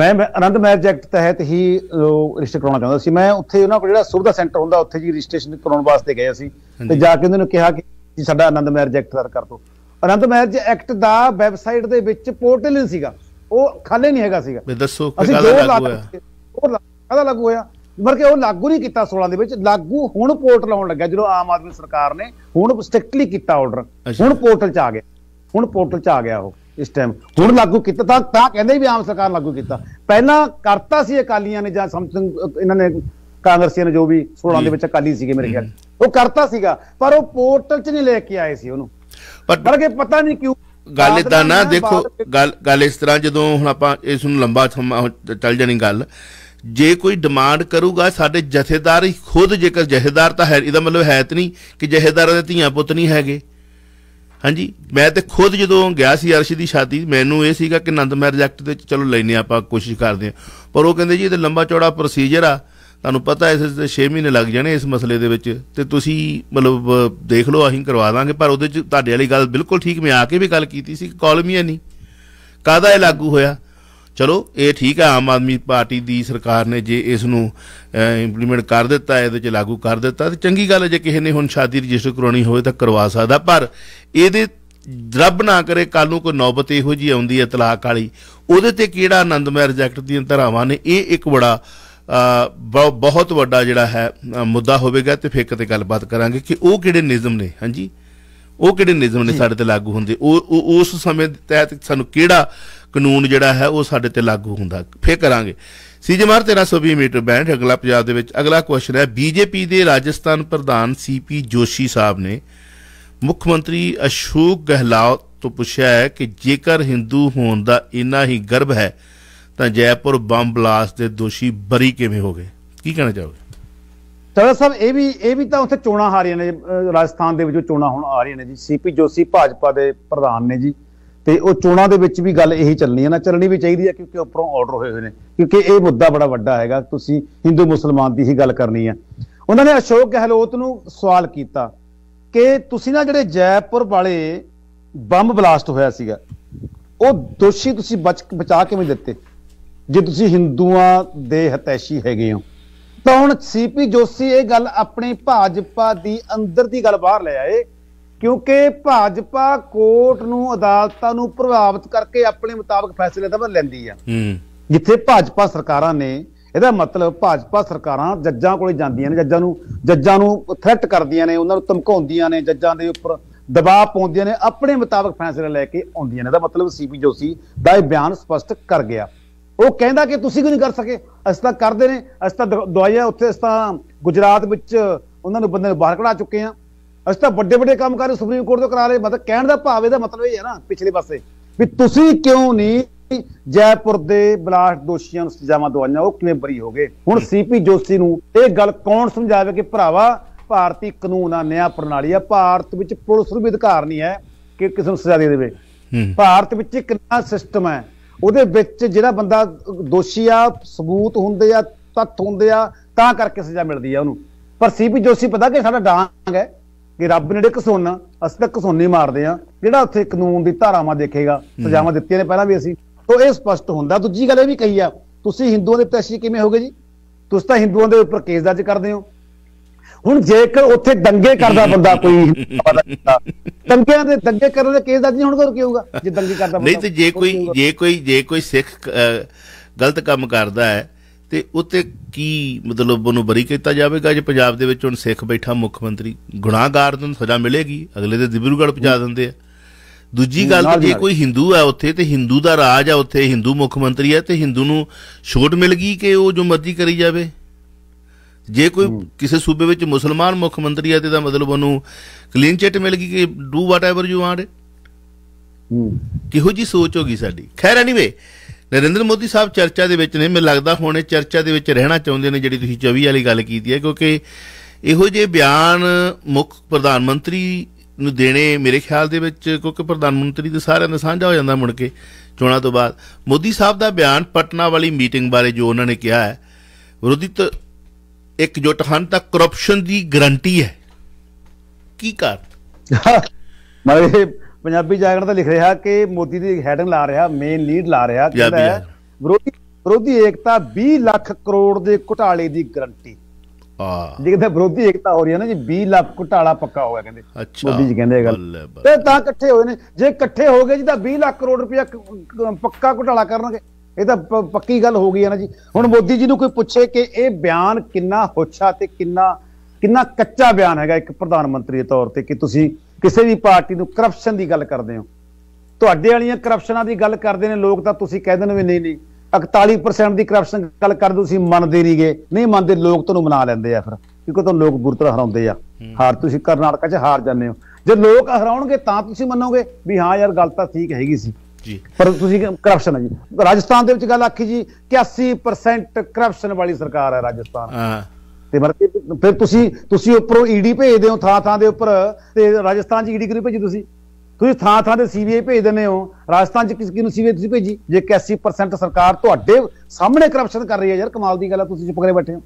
ਮੈਂ ਆਨੰਦ ਮੈਰਿਜ ਐਕਟ ਤਹਿਤ ਹੀ ਰਜਿਸਟਰ ਕਰਾਉਣਾ ਚਾਹੁੰਦਾ ਸੀ ਮੈਂ ਉੱਥੇ ਉਹਨਾਂ ਕੋਲ ਜਿਹੜਾ ਸੁਵਿਧਾ ਸੈਂਟਰ ਹੁੰਦਾ ਉੱਥੇ ਜੀ ਰਜਿਸਟ੍ਰੇਸ਼ਨ ਕਰਾਉਣ ਵਾਸਤੇ ਗਏ ਅਸੀਂ ਤੇ ਜਾ ਕੇ ਉਹਨਾਂ ਨੂੰ ਕਿਹਾ ਕਿ ਸਾਡਾ ਆਨੰਦ ਮੈਰਿਜ ਐਕਟ ਤਿਆਰ ਕਰ ਦਿਓ ਆਨੰਦ ਮੈਰਿਜ ਐਕਟ ਦਾ ਵੈਬਸਾਈਟ ਦੇ ਵਿੱਚ ਪੋਰਟਲ ਨਹੀਂ ਸੀਗਾ ਉਹ ਖਾਲੇ ਨਹੀਂ ਹੈਗਾ ਸੀਗਾ ਦੱਸੋ ਕਿਹਦਾ ਲਾਗੂ ਉਹ ਕਦਾ ਲਾਗੂ ਹੋਇਆ ਕੇ ਉਹ ਲਾਗੂ ਨਹੀਂ ਕੀਤਾ 16 ਦੇ ਵਿੱਚ ਲਾਗੂ ਹੁਣ ਪੋਰਟਲ ਆਉਣ ਲੱਗਾ ਜਦੋਂ ਆਮ ਆਦਮੀ ਸਰਕਾਰ ਨੇ ਹੁਣ ਸਟ੍ਰਿਕਟਲੀ ਕੀਤਾ ਆਰਡਰ ਹੁਣ ਪੋਰਟਲ 'ਚ ਆ ਗਿਆ ਹੁਣ ਪੋਰਟਲ 'ਚ ਆ ਗਿਆ ਉਹ ਇਸ ਟਾਈਮ ਹੁਣ ਲਾਗੂ ਕੀਤਾ ਤਾਂ ਤਾਂ ਕਹਿੰਦੇ ਵੀ ਆਮ ਸਰਕਾਰ ਲਾਗੂ ਕੀਤਾ ਪਹਿਲਾਂ ਕਰਤਾ ਸੀ ਅਕਾਲੀਆਂ ਨੇ ਜਾਂ ਸਮਥਿੰਗ ਇਹਨਾਂ ਨੇ ਕਾਂਗਰਸੀਆਂ ਨੇ ਜੋ ਵੀ 16 ਦੇ ਵਿੱਚ ਅਕਾਲੀ ਸੀਗੇ ਮੇਰੇ ਖਿਆਲ ਉਹ ਕਰਤਾ ਸੀਗਾ ਪਰ ਉਹ ਪੋਰਟਲ 'ਚ ਨਹੀਂ ਲੈ ਕੇ ਆਏ ਸੀ ਉਹਨੂੰ ਪਰ ਕਿ ਪਤਾ ਨਹੀਂ ਕਿਉਂ ਗੱਲ ਇਦਾਂ ਨਾ ਦੇਖੋ ਗੱਲ ਗੱਲ ਇਸ ਤਰ੍ਹਾਂ ਜਦੋਂ ਹੁਣ ਆਪਾਂ ਇਸ ਨੂੰ ਲੰਬਾ ਚੱਲ ਜਾਣੀ ਗੱਲ ਜੇ ਕੋਈ ਡਿਮਾਂਡ ਕਰੂਗਾ ਸਾਡੇ ਜਥੇਦਾਰ ਹੀ ਖੁਦ ਜੇਕਰ ਜਥੇਦਾਰ ਤਾਂ ਹੈ ਇਹਦਾ ਮਤਲਬ ਹੈ ਤੇ ਨਹੀਂ ਕਿ ਜਥੇਦਾਰਾਂ ਦੇ ਧੀਆਂ ਪੁੱਤ ਨਹੀਂ ਹੈਗੇ ਹਾਂਜੀ ਮੈਂ ਤੇ ਖੁਦ ਜਦੋਂ ਗਿਆ ਸੀ ਅਰਸ਼ ਦੀ ਸ਼ਾਦੀ ਮੈਨੂੰ ਇਹ ਸੀਗਾ ਕਿ ਨੰਦਮਹਿ ਰਿਜੈਕਟ ਦੇ ਵਿੱਚ ਚਲੋ ਲੈਨੇ ਆਪਾਂ ਕੋਸ਼ਿਸ਼ ਕਰਦੇ ਆ ਪਰ ਉਹ ਕਹਿੰਦੇ ਜੀ ਇਹ ਤੇ ਲੰਬਾ ਚੌੜਾ ਪ੍ਰੋਸੀਜਰ ਆ ਤੁਹਾਨੂੰ ਪਤਾ ਇਸ ਦੇ 6 ਮਹੀਨੇ ਲੱਗ ਜਾਣੇ ਇਸ ਮਸਲੇ ਦੇ ਵਿੱਚ ਤੇ ਤੁਸੀਂ ਮਤਲਬ ਦੇਖ ਲਓ ਅਸੀਂ ਕਰਵਾ ਦਾਂਗੇ ਪਰ ਉਹਦੇ ਵਿੱਚ ਤੁਹਾਡੇ ਵਾਲੀ ਗੱਲ ਬਿਲਕੁਲ ਠੀਕ ਮੈਂ ਆ ਕੇ ਵੀ ਗੱਲ ਕੀਤੀ ਸੀ ਕਾਲਮੀਆਂ ਨਹੀਂ ਕਾਦਾ ਇਹ ਲਾਗੂ ਹੋਇਆ ਚਲੋ ਇਹ ਠੀਕ ਹੈ ਆਮ ਆਦਮੀ ਪਾਰਟੀ ਦੀ ਸਰਕਾਰ ਨੇ ਜੇ ਇਸ ਨੂੰ ਇੰਪਲੀਮੈਂਟ ਕਰ ਦਿੱਤਾ ਇਹਦੇ ਚ ਲਾਗੂ ਕਰ ਦਿੱਤਾ ਤੇ ਚੰਗੀ ਗੱਲ ਹੈ ਜੇ ਕਿਸੇ ਨੇ ਹੁਣ ਸ਼ਾਦੀ ਰਜਿਸਟਰ ਕਰਾਉਣੀ ਹੋਵੇ ਤਾਂ ਕਰਵਾ ਸਕਦਾ ਪਰ ਇਹਦੇ ਰੱਬ ਨਾ ਕਰੇ ਕੱਲ ਨੂੰ ਕੋਈ ਨੌਬਤ ਇਹੋ ਜੀ ਆਉਂਦੀ ਹੈ ਤਲਾਕ ਵਾਲੀ ਉਹਦੇ ਤੇ ਕਿਹੜਾ ਆਨੰਦਮਈ ਰਿਜੈਕਟ ਦੀ ਅੰਤਰਾਵਾਂ ਨੇ ਇਹ ਇੱਕ ਬੜਾ ਬਹੁਤ ਵੱਡਾ ਜਿਹੜਾ ਹੈ ਮੁੱਦਾ ਹੋਵੇਗਾ ਤੇ ਫਿਰ ਕਿਤੇ ਗੱਲਬਾਤ ਕਰਾਂਗੇ ਕਿ ਉਹ ਕਿਹੜੇ ਨਿਯਮ ਨੇ ਹਾਂਜੀ ਉਹ ਕਿਹੜੇ ਨਿਯਮ ਨੇ ਸਾਡੇ ਤੇ ਲਾਗੂ ਹੁੰਦੇ ਉਹ ਉਸ ਸਮੇਂ ਤਹਿਤ ਸਾਨੂੰ ਕਿਹੜਾ ਕਾਨੂੰਨ ਜਿਹੜਾ ਹੈ ਉਹ ਸਾਡੇ ਤੇ ਲਾਗੂ ਹੁੰਦਾ ਫੇਰ ਕਰਾਂਗੇ ਸੀਜਮਾਰ 1320 ਮੀਟਰ ਬੈਂਡ ਅਗਲਾ ਪੰਜਾਬ ਦੇ ਵਿੱਚ ਅਗਲਾ ਕੁਐਸਚਨ ਹੈ ਬੀਜੇਪੀ ਦੇ ਰਾਜਸਥਾਨ ਪ੍ਰਧਾਨ ਸੀਪੀ ਜੋਸ਼ੀ ਸਾਹਿਬ ਨੇ ਮੁੱਖ ਮੰਤਰੀ ਅਸ਼ੋਕ ਗਹਿਲਾਤ ਤੋਂ ਪੁੱਛਿਆ ਹੈ ਕਿ ਜੇਕਰ ਹਿੰਦੂ ਹੋਣ ਦਾ ਇੰਨਾ ਹੀ ਗਰਭ ਹੈ ਤਾਂ ਜੈਪੁਰ ਬੰਬ ਬਲਾਸਟ ਦੇ ਦੋਸ਼ੀ ਬਰੀ ਕਿਵੇਂ ਹੋ ਗਏ ਕੀ ਕਹਿਣਾ ਚਾਹੋਗੇ ਚਲੋ ਸਾਹਿਬ ਇਹ ਵੀ ਇਹ ਵੀ ਤਾਂ ਉੱਥੇ ਚੋਣਾਂ ਹਾਰੀਆਂ ਨੇ ਰਾਜਸਥਾਨ ਦੇ ਵਿੱਚੋਂ ਚੋਣਾਂ ਹੁਣ ਆ ਰਹੀਆਂ ਨੇ ਜੀ ਸੀਪੀ ਜੋਸ਼ੀ ਭਾਜਪਾ ਦੇ ਪ੍ਰਧਾਨ ਨੇ ਜੀ ਤੇ ਉਹ ਚੋਣਾਂ ਦੇ ਵਿੱਚ ਵੀ ਗੱਲ ਇਹੀ ਚੱਲਣੀ ਹੈ ਨਾ ਚੱਲਣੀ ਵੀ ਚਾਹੀਦੀ ਹੈ ਕਿਉਂਕਿ ਉੱਪਰੋਂ ਆਰਡਰ ਹੋਏ ਹੋਏ ਨੇ ਕਿਉਂਕਿ ਇਹ ਮੁੱਦਾ ਬੜਾ ਵੱਡਾ ਹੈਗਾ ਤੁਸੀਂ ਹਿੰਦੂ ਮੁਸਲਮਾਨ ਦੀ ਹੀ ਗੱਲ ਕਰਨੀ ਹੈ ਉਹਨਾਂ ਨੇ ਅਸ਼ੋਕ ਗਹਿਲੋਤ ਨੂੰ ਸਵਾਲ ਕੀਤਾ ਕਿ ਤੁਸੀਂ ਨਾ ਜਿਹੜੇ ਜੈਪੁਰ ਵਾਲੇ ਬੰਬ ਬਲਾਸਟ ਹੋਇਆ ਸੀਗਾ ਉਹ ਦੋਸ਼ੀ ਤੁਸੀਂ ਬਚਾ ਕਿਵੇਂ ਦਿੱਤੇ ਜੇ ਤੁਸੀਂ ਹਿੰਦੂਆਂ ਦੇ ਹਤੈਸ਼ੀ ਹੈਗੇ ਹੋ ਤਾਂ ਹੁਣ ਸੀਪੀ ਜੋਸੀ ਇਹ ਗੱਲ ਆਪਣੇ ਭਾਜਪਾ ਦੀ ਅੰਦਰ ਦੀ ਗੱਲ ਬਾਹਰ ਲੈ ਆਏ ਕਿਉਂਕਿ ਭਾਜਪਾ ਕੋਰਟ ਨੂੰ ਅਦਾਲਤਾਂ ਨੂੰ ਪ੍ਰਭਾਵਿਤ ਕਰਕੇ ਆਪਣੇ ਮੁਤਾਬਕ ਫੈਸਲੇ ਤਾਂ ਲੈਂਦੀ ਆ ਜਿੱਥੇ ਭਾਜਪਾ ਸਰਕਾਰਾਂ ਨੇ ਇਹਦਾ ਮਤਲਬ ਭਾਜਪਾ ਸਰਕਾਰਾਂ ਜੱਜਾਂ ਕੋਲੇ ਜਾਂਦੀਆਂ ਨੇ ਜੱਜਾਂ ਨੂੰ ਜੱਜਾਂ ਨੂੰ ਥ੍ਰੈਟ ਕਰਦੀਆਂ ਨੇ ਉਹਨਾਂ ਨੂੰ ਧਮਕਾਉਂਦੀਆਂ ਨੇ ਜੱਜਾਂ ਦੇ ਉੱਪਰ ਦਬਾਅ ਪਾਉਂਦੀਆਂ ਨੇ ਆਪਣੇ ਮੁਤਾਬਕ ਫੈਸਲੇ ਲੈ ਕੇ ਆਉਂਦੀਆਂ ਨੇ ਇਹਦਾ ਮਤਲਬ ਸੀਪੀ ਜੋਸੀ ਦਾ ਇਹ ਬਿਆਨ ਸਪਸ਼ਟ ਕਰ ਗਿਆ ਉਹ ਕਹਿੰਦਾ ਕਿ ਤੁਸੀਂ ਕਿਉਂ ਨਹੀਂ ਕਰ ਸਕੇ ਅਸੀਂ ਤਾਂ ਕਰਦੇ ਨੇ ਅਸੀਂ ਤਾਂ ਦਵਾਈਆਂ ਉੱਥੇ ਅਸੀਂ ਤਾਂ ਗੁਜਰਾਤ ਵਿੱਚ ਉਹਨਾਂ ਨੂੰ ਬੰਦੇ ਨੂੰ ਬਾਹਰ ਕਢਾ ਚੁੱਕੇ ਆ ਅਸੀਂ ਤਾਂ ਵੱਡੇ ਵੱਡੇ ਕੰਮ ਕਰ ਸੁਪਰੀਮ ਕੋਰਟ ਤੋਂ ਕਰਾ ਰਹੇ ਮਤਲਬ ਕਹਿਣ ਦਾ ਭਾਵ ਇਹਦਾ ਮਤਲਬ ਇਹ ਹੈ ਨਾ ਪਿਛਲੇ ਪਾਸੇ ਵੀ ਤੁਸੀਂ ਕਿਉਂ ਨਹੀਂ ਜੈਪੁਰ ਦੇ ਬਲਾਸਟ ਦੋਸ਼ੀਆਂ ਨੂੰ ਸਜ਼ਾਵਾਂ ਦਵਾਈਆਂ ਉਹ ਕਿਵੇਂ ਬਰੀ ਹੋ ਗਏ ਹੁਣ ਸੀਪੀ ਜੋਸੀ ਨੂੰ ਇਹ ਗੱਲ ਕੌਣ ਸਮਝਾਵੇ ਕਿ ਭਰਾਵਾ ਭਾਰਤੀ ਕਾਨੂੰਨ ਆ ਨਿਆਂ ਪ੍ਰਣਾਲੀ ਆ ਭਾਰਤ ਵਿੱਚ ਪੁਲਿਸ ਨੂੰ ਵੀ ਅਧਿਕਾਰ ਨਹੀਂ ਹੈ ਕਿ ਕਿਸ ਨੂੰ ਸਜ਼ਾ ਦੇ ਦੇਵੇ ਭਾਰਤ ਵਿੱਚ ਕਿੰਨਾ ਸਿਸਟਮ ਹੈ ਉਹਦੇ ਵਿੱਚ ਜਿਹੜਾ ਬੰਦਾ ਦੋਸ਼ੀ ਆ ਸਬੂਤ ਹੁੰਦੇ ਆ ਤੱਥ ਹੁੰਦੇ ਆ ਤਾਂ ਕਰਕੇ ਸਜ਼ਾ ਮਿਲਦੀ ਆ ਉਹਨੂੰ ਪਰ ਸੀਪੀ ਜੋਸੀ ਪਤਾ ਕਿ ਸਾਡਾ ਡਾਂਗ ਹੈ ਕਿ ਰੱਬ ਨੇ ਜਿਹੜੇ ਕਸੋਨਾ ਅਸੀਂ ਤਾਂ ਕਸੋਨੇ ਮਾਰਦੇ ਆ ਜਿਹੜਾ ਉੱਥੇ ਕਾਨੂੰਨ ਦੀ ਧਾਰਾਵਾਂ ਦੇਖੇਗਾ ਸਜ਼ਾਵਾਂ ਦਿੱਤੀਆਂ ਨੇ ਪਹਿਲਾਂ ਵੀ ਅਸੀਂ ਤੋਂ ਇਹ ਸਪਸ਼ਟ ਹੁੰਦਾ ਦੂਜੀ ਗੱਲ ਇਹ ਵੀ ਕਹੀ ਆ ਤੁਸੀਂ ਹਿੰਦੂਆਂ ਦੇ ਪ੍ਰਤੀ ਕਿਵੇਂ ਹੋਗੇ ਜੀ ਤੁਸੀਂ ਤਾਂ ਹਿੰਦੂਆਂ ਦੇ ਉੱਪਰ ਕੇਸ ਦਰਜ ਕਰਦੇ ਹੋ ਹੁਣ ਜੇਕਰ ਉੱਥੇ ਦੰਗੇ ਕਰਦਾ ਬੰਦਾ ਕੋਈ ਦੰਗਿਆਂ ਦੇ ਦੰਗੇ ਕਰਨ ਦੇ ਕੇਸ ਦਰਜ ਨਹੀਂ ਹੋਣਗਾ ਕੀ ਹੋਊਗਾ ਜੇ ਦੰਗੇ ਕਰਦਾ ਨਹੀਂ ਤੇ ਜੇ ਕੋਈ ਜੇ ਕੋਈ ਜੇ ਕੋਈ ਸਿੱਖ ਗਲਤ ਕੰਮ ਕਰਦਾ ਹੈ ਤੇ ਉਤੇ ਕੀ ਮਤਲਬ ਉਹਨੂੰ ਬਰੀ ਕੀਤਾ ਜਾਵੇਗਾ ਜੇ ਪੰਜਾਬ ਦੇ ਵਿੱਚ ਹੁਣ ਸਿੱਖ ਬੈਠਾ ਮੁੱਖ ਮੰਤਰੀ ਗੁਨਾਹਗਾਰ ਨੂੰ ਸਜ਼ਾ ਮਿਲੇਗੀ ਅਗਲੇ ਦੇ ਦਿਬਰੂਗੜ੍ਹ ਪਹੁੰਚਾ ਦਿੰਦੇ ਆ ਦੂਜੀ ਗੱਲ ਜੇ ਕੋਈ ਹਿੰਦੂ ਹੈ ਉੱਥੇ ਤੇ ਹਿੰਦੂ ਦਾ ਰਾਜ ਆ ਉੱਥੇ ਹਿੰਦੂ ਮੁੱਖ ਮੰਤਰੀ ਹੈ ਤੇ ਹਿੰਦੂ ਨੂੰ ਛੋਟ ਮਿਲ ਗਈ ਕਿ ਉਹ ਜੋ ਮਰਜ਼ੀ ਕਰੀ ਜਾਵੇ ਜੇ ਕੋਈ ਕਿਸੇ ਸੂਬੇ ਵਿੱਚ ਮੁਸਲਮਾਨ ਮੁੱਖ ਮੰਤਰੀ ਹੈ ਤੇ ਦਾ ਮਤਲਬ ਉਹਨੂੰ ਕਲੀਨ ਚਿੱਟ ਮਿਲ ਗਈ ਕਿ do whatever you want ਕਿਹੋ ਜੀ ਸੋਚ ਹੋਗੀ ਸਾਡੀ ਖੈਰ ਐਨੀਵੇ ਨਰਿੰਦਰ ਮੋਦੀ ਸਾਹਿਬ ਚਰਚਾ ਦੇ ਵਿੱਚ ਨੇ ਮੈਨੂੰ ਲੱਗਦਾ ਹੁਣ ਇਹ ਚਰਚਾ ਦੇ ਵਿੱਚ ਰਹਿਣਾ ਚਾਹੁੰਦੇ ਨੇ ਜਿਹੜੀ ਤੁਸੀਂ 24 ਵਾਲੀ ਗੱਲ ਕੀਤੀ ਹੈ ਕਿਉਂਕਿ ਇਹੋ ਜਿਹੇ ਬਿਆਨ ਮੁੱਖ ਪ੍ਰਧਾਨ ਮੰਤਰੀ ਨੂੰ ਦੇਣੇ ਮੇਰੇ ਖਿਆਲ ਦੇ ਵਿੱਚ ਕਿਉਂਕਿ ਪ੍ਰਧਾਨ ਮੰਤਰੀ ਦੇ ਸਾਰਿਆਂ ਦਾ ਸਾਂਝਾ ਹੋ ਜਾਂਦਾ ਮੁੜ ਕੇ ਚੋਣਾਂ ਤੋਂ ਬਾਅਦ ਮੋਦੀ ਸਾਹਿਬ ਦਾ ਬਿਆਨ ਪਟਨਾ ਵਾਲੀ ਮੀਟਿੰਗ ਬਾਰੇ ਜੋ ਉਹਨਾਂ ਨੇ ਕਿਹਾ ਹੈ ਵਿਰੋਧੀ ਇੱਕ ਜੁਟ ਹਨ ਤਾਂ ਕਰਪਸ਼ਨ ਦੀ ਗਰੰਟੀ ਹੈ ਕੀ ਕਰ ਮਾਰੇ ਪੰਜਾਬੀ ਜਾਗਰਣ ਤਾਂ ਲਿਖ ਰਿਹਾ ਕਿ ਮੋਦੀ ਦੀ ਹੈਡਿੰਗ ਲਾ ਰਿਹਾ ਮੇਨ ਲੀਡ ਲਾ ਰਿਹਾ ਕਹਿੰਦਾ ਹੈ ਵਿਰੋਧੀ ਵਿਰੋਧੀ ਏਕਤਾ 20 ਲੱਖ ਕਰੋੜ ਦੇ ਘੁਟਾਲੇ ਦੀ ਗਰੰਟੀ ਆ ਜਿਹਦੇ ਵਿਰੋਧੀ ਏਕਤਾ ਹੋ ਰਹੀ ਹੈ ਨਾ ਜੀ 20 ਲੱਖ ਘੁਟਾਲਾ ਪੱਕਾ ਹੋਇਆ ਕਹਿੰਦੇ ਮੋਦੀ ਜੀ ਕਹਿੰਦੇ ਗੱਲ ਤੇ ਤਾਂ ਇਕੱਠੇ ਹੋਏ ਨੇ ਜੇ ਇਕੱਠੇ ਹੋ ਗਏ ਜੀ ਤਾਂ 20 ਲੱਖ ਕਰੋੜ ਰੁਪਇਆ ਪੱਕਾ ਘੁਟਾਲਾ ਕਰਨਗੇ ਇਹ ਤਾਂ ਪੱਕੀ ਗੱਲ ਹੋ ਗਈ ਹੈ ਨਾ ਜੀ ਹੁਣ ਮੋਦੀ ਜੀ ਨੂੰ ਕੋਈ ਪੁੱਛੇ ਕਿ ਇਹ ਬਿਆਨ ਕਿੰਨਾ ਹੋਛਾ ਤੇ ਕਿੰਨਾ ਕਿੰਨਾ ਕੱਚਾ ਬਿਆਨ ਹੈਗਾ ਇੱਕ ਪ੍ਰਧਾਨ ਮੰਤਰੀ ਦੇ ਤੌਰ ਤੇ ਕਿ ਤੁਸੀਂ ਕਿਸੇ ਵੀ ਪਾਰਟੀ ਨੂੰ ਕਰਪਸ਼ਨ ਦੀ ਗੱਲ ਕਰਦੇ ਹੋ ਤੁਹਾਡੇ ਵਾਲੀਆਂ ਕਰਪਸ਼ਨਾਂ ਦੀ ਗੱਲ ਕਰਦੇ ਨੇ ਲੋਕ ਤਾਂ ਤੁਸੀਂ ਕਹਿ ਦਿੰਦੇ ਵੀ ਨਹੀਂ ਨਹੀਂ 41% ਦੀ ਕਰਪਸ਼ਨ ਗੱਲ ਕਰਦੇ ਤੁਸੀਂ ਮੰਨਦੇ ਨਹੀਂਗੇ ਨਹੀਂ ਮੰਨਦੇ ਲੋਕ ਤੁਹਾਨੂੰ ਮਨਾ ਲੈਂਦੇ ਆ ਫਿਰ ਕਿਉਂਕਿ ਤੁਹਾਨੂੰ ਲੋਕ ਬੁਰੀ ਹਰਾਉਂਦੇ ਆ ਹਾਰ ਤੁਸੀਂ ਕਰਨਾਟਕਾ 'ਚ ਹਾਰ ਜਾਂਦੇ ਹੋ ਜੇ ਲੋਕ ਹਰਾਉਣਗੇ ਤਾਂ ਤੁਸੀਂ ਮੰਨੋਗੇ ਵੀ ਹਾਂ ਯਾਰ ਗੱਲ ਤਾਂ ਠੀਕ ਹੈਗੀ ਸੀ ਜੀ ਪਰ ਤੁਸੀਂ ਕਰਪਸ਼ਨ ਹੈ ਜੀ ਰਾਜਸਥਾਨ ਦੇ ਵਿੱਚ ਗੱਲ ਆਖੀ ਜੀ 81% ਕਰਪਸ਼ਨ ਵਾਲੀ ਸਰਕਾਰ ਹੈ ਰਾਜਸਥਾਨ ਹਾਂ ਤੇ ਮਰ ਕੇ ਫਿਰ ਤੁਸੀਂ ਤੁਸੀਂ ਉੱਪਰੋਂ ਈਡੀ ਭੇਜਦੇ ਹੋ ਥਾਂ ਥਾਂ ਦੇ ਉੱਪਰ ਤੇ ਰਾਜਸਥਾਨ 'ਚ ਈਡੀ ਕਿਹੜੀ ਭੇਜੀ ਤੁਸੀਂ ਤੁਸੀਂ ਥਾਂ ਥਾਂ ਤੇ ਸੀਬੀਆਈ ਭੇਜ ਦਿੰਦੇ ਹੋ ਰਾਜਸਥਾਨ 'ਚ ਕਿਸ ਨੂੰ ਸੀਬੀਆਈ ਤੁਸੀਂ ਭੇਜੀ ਜੇ 81% ਸਰਕਾਰ ਤੁਹਾਡੇ ਸਾਹਮਣੇ ਕਰਪਸ਼ਨ ਕਰ ਰਹੀ ਹੈ ਯਾਰ ਕਮਾਲ ਦੀ ਗੱਲ ਹੈ ਤੁਸੀਂ ਚੁੱਪ ਕਰੇ ਬੈਠੇ ਹੋ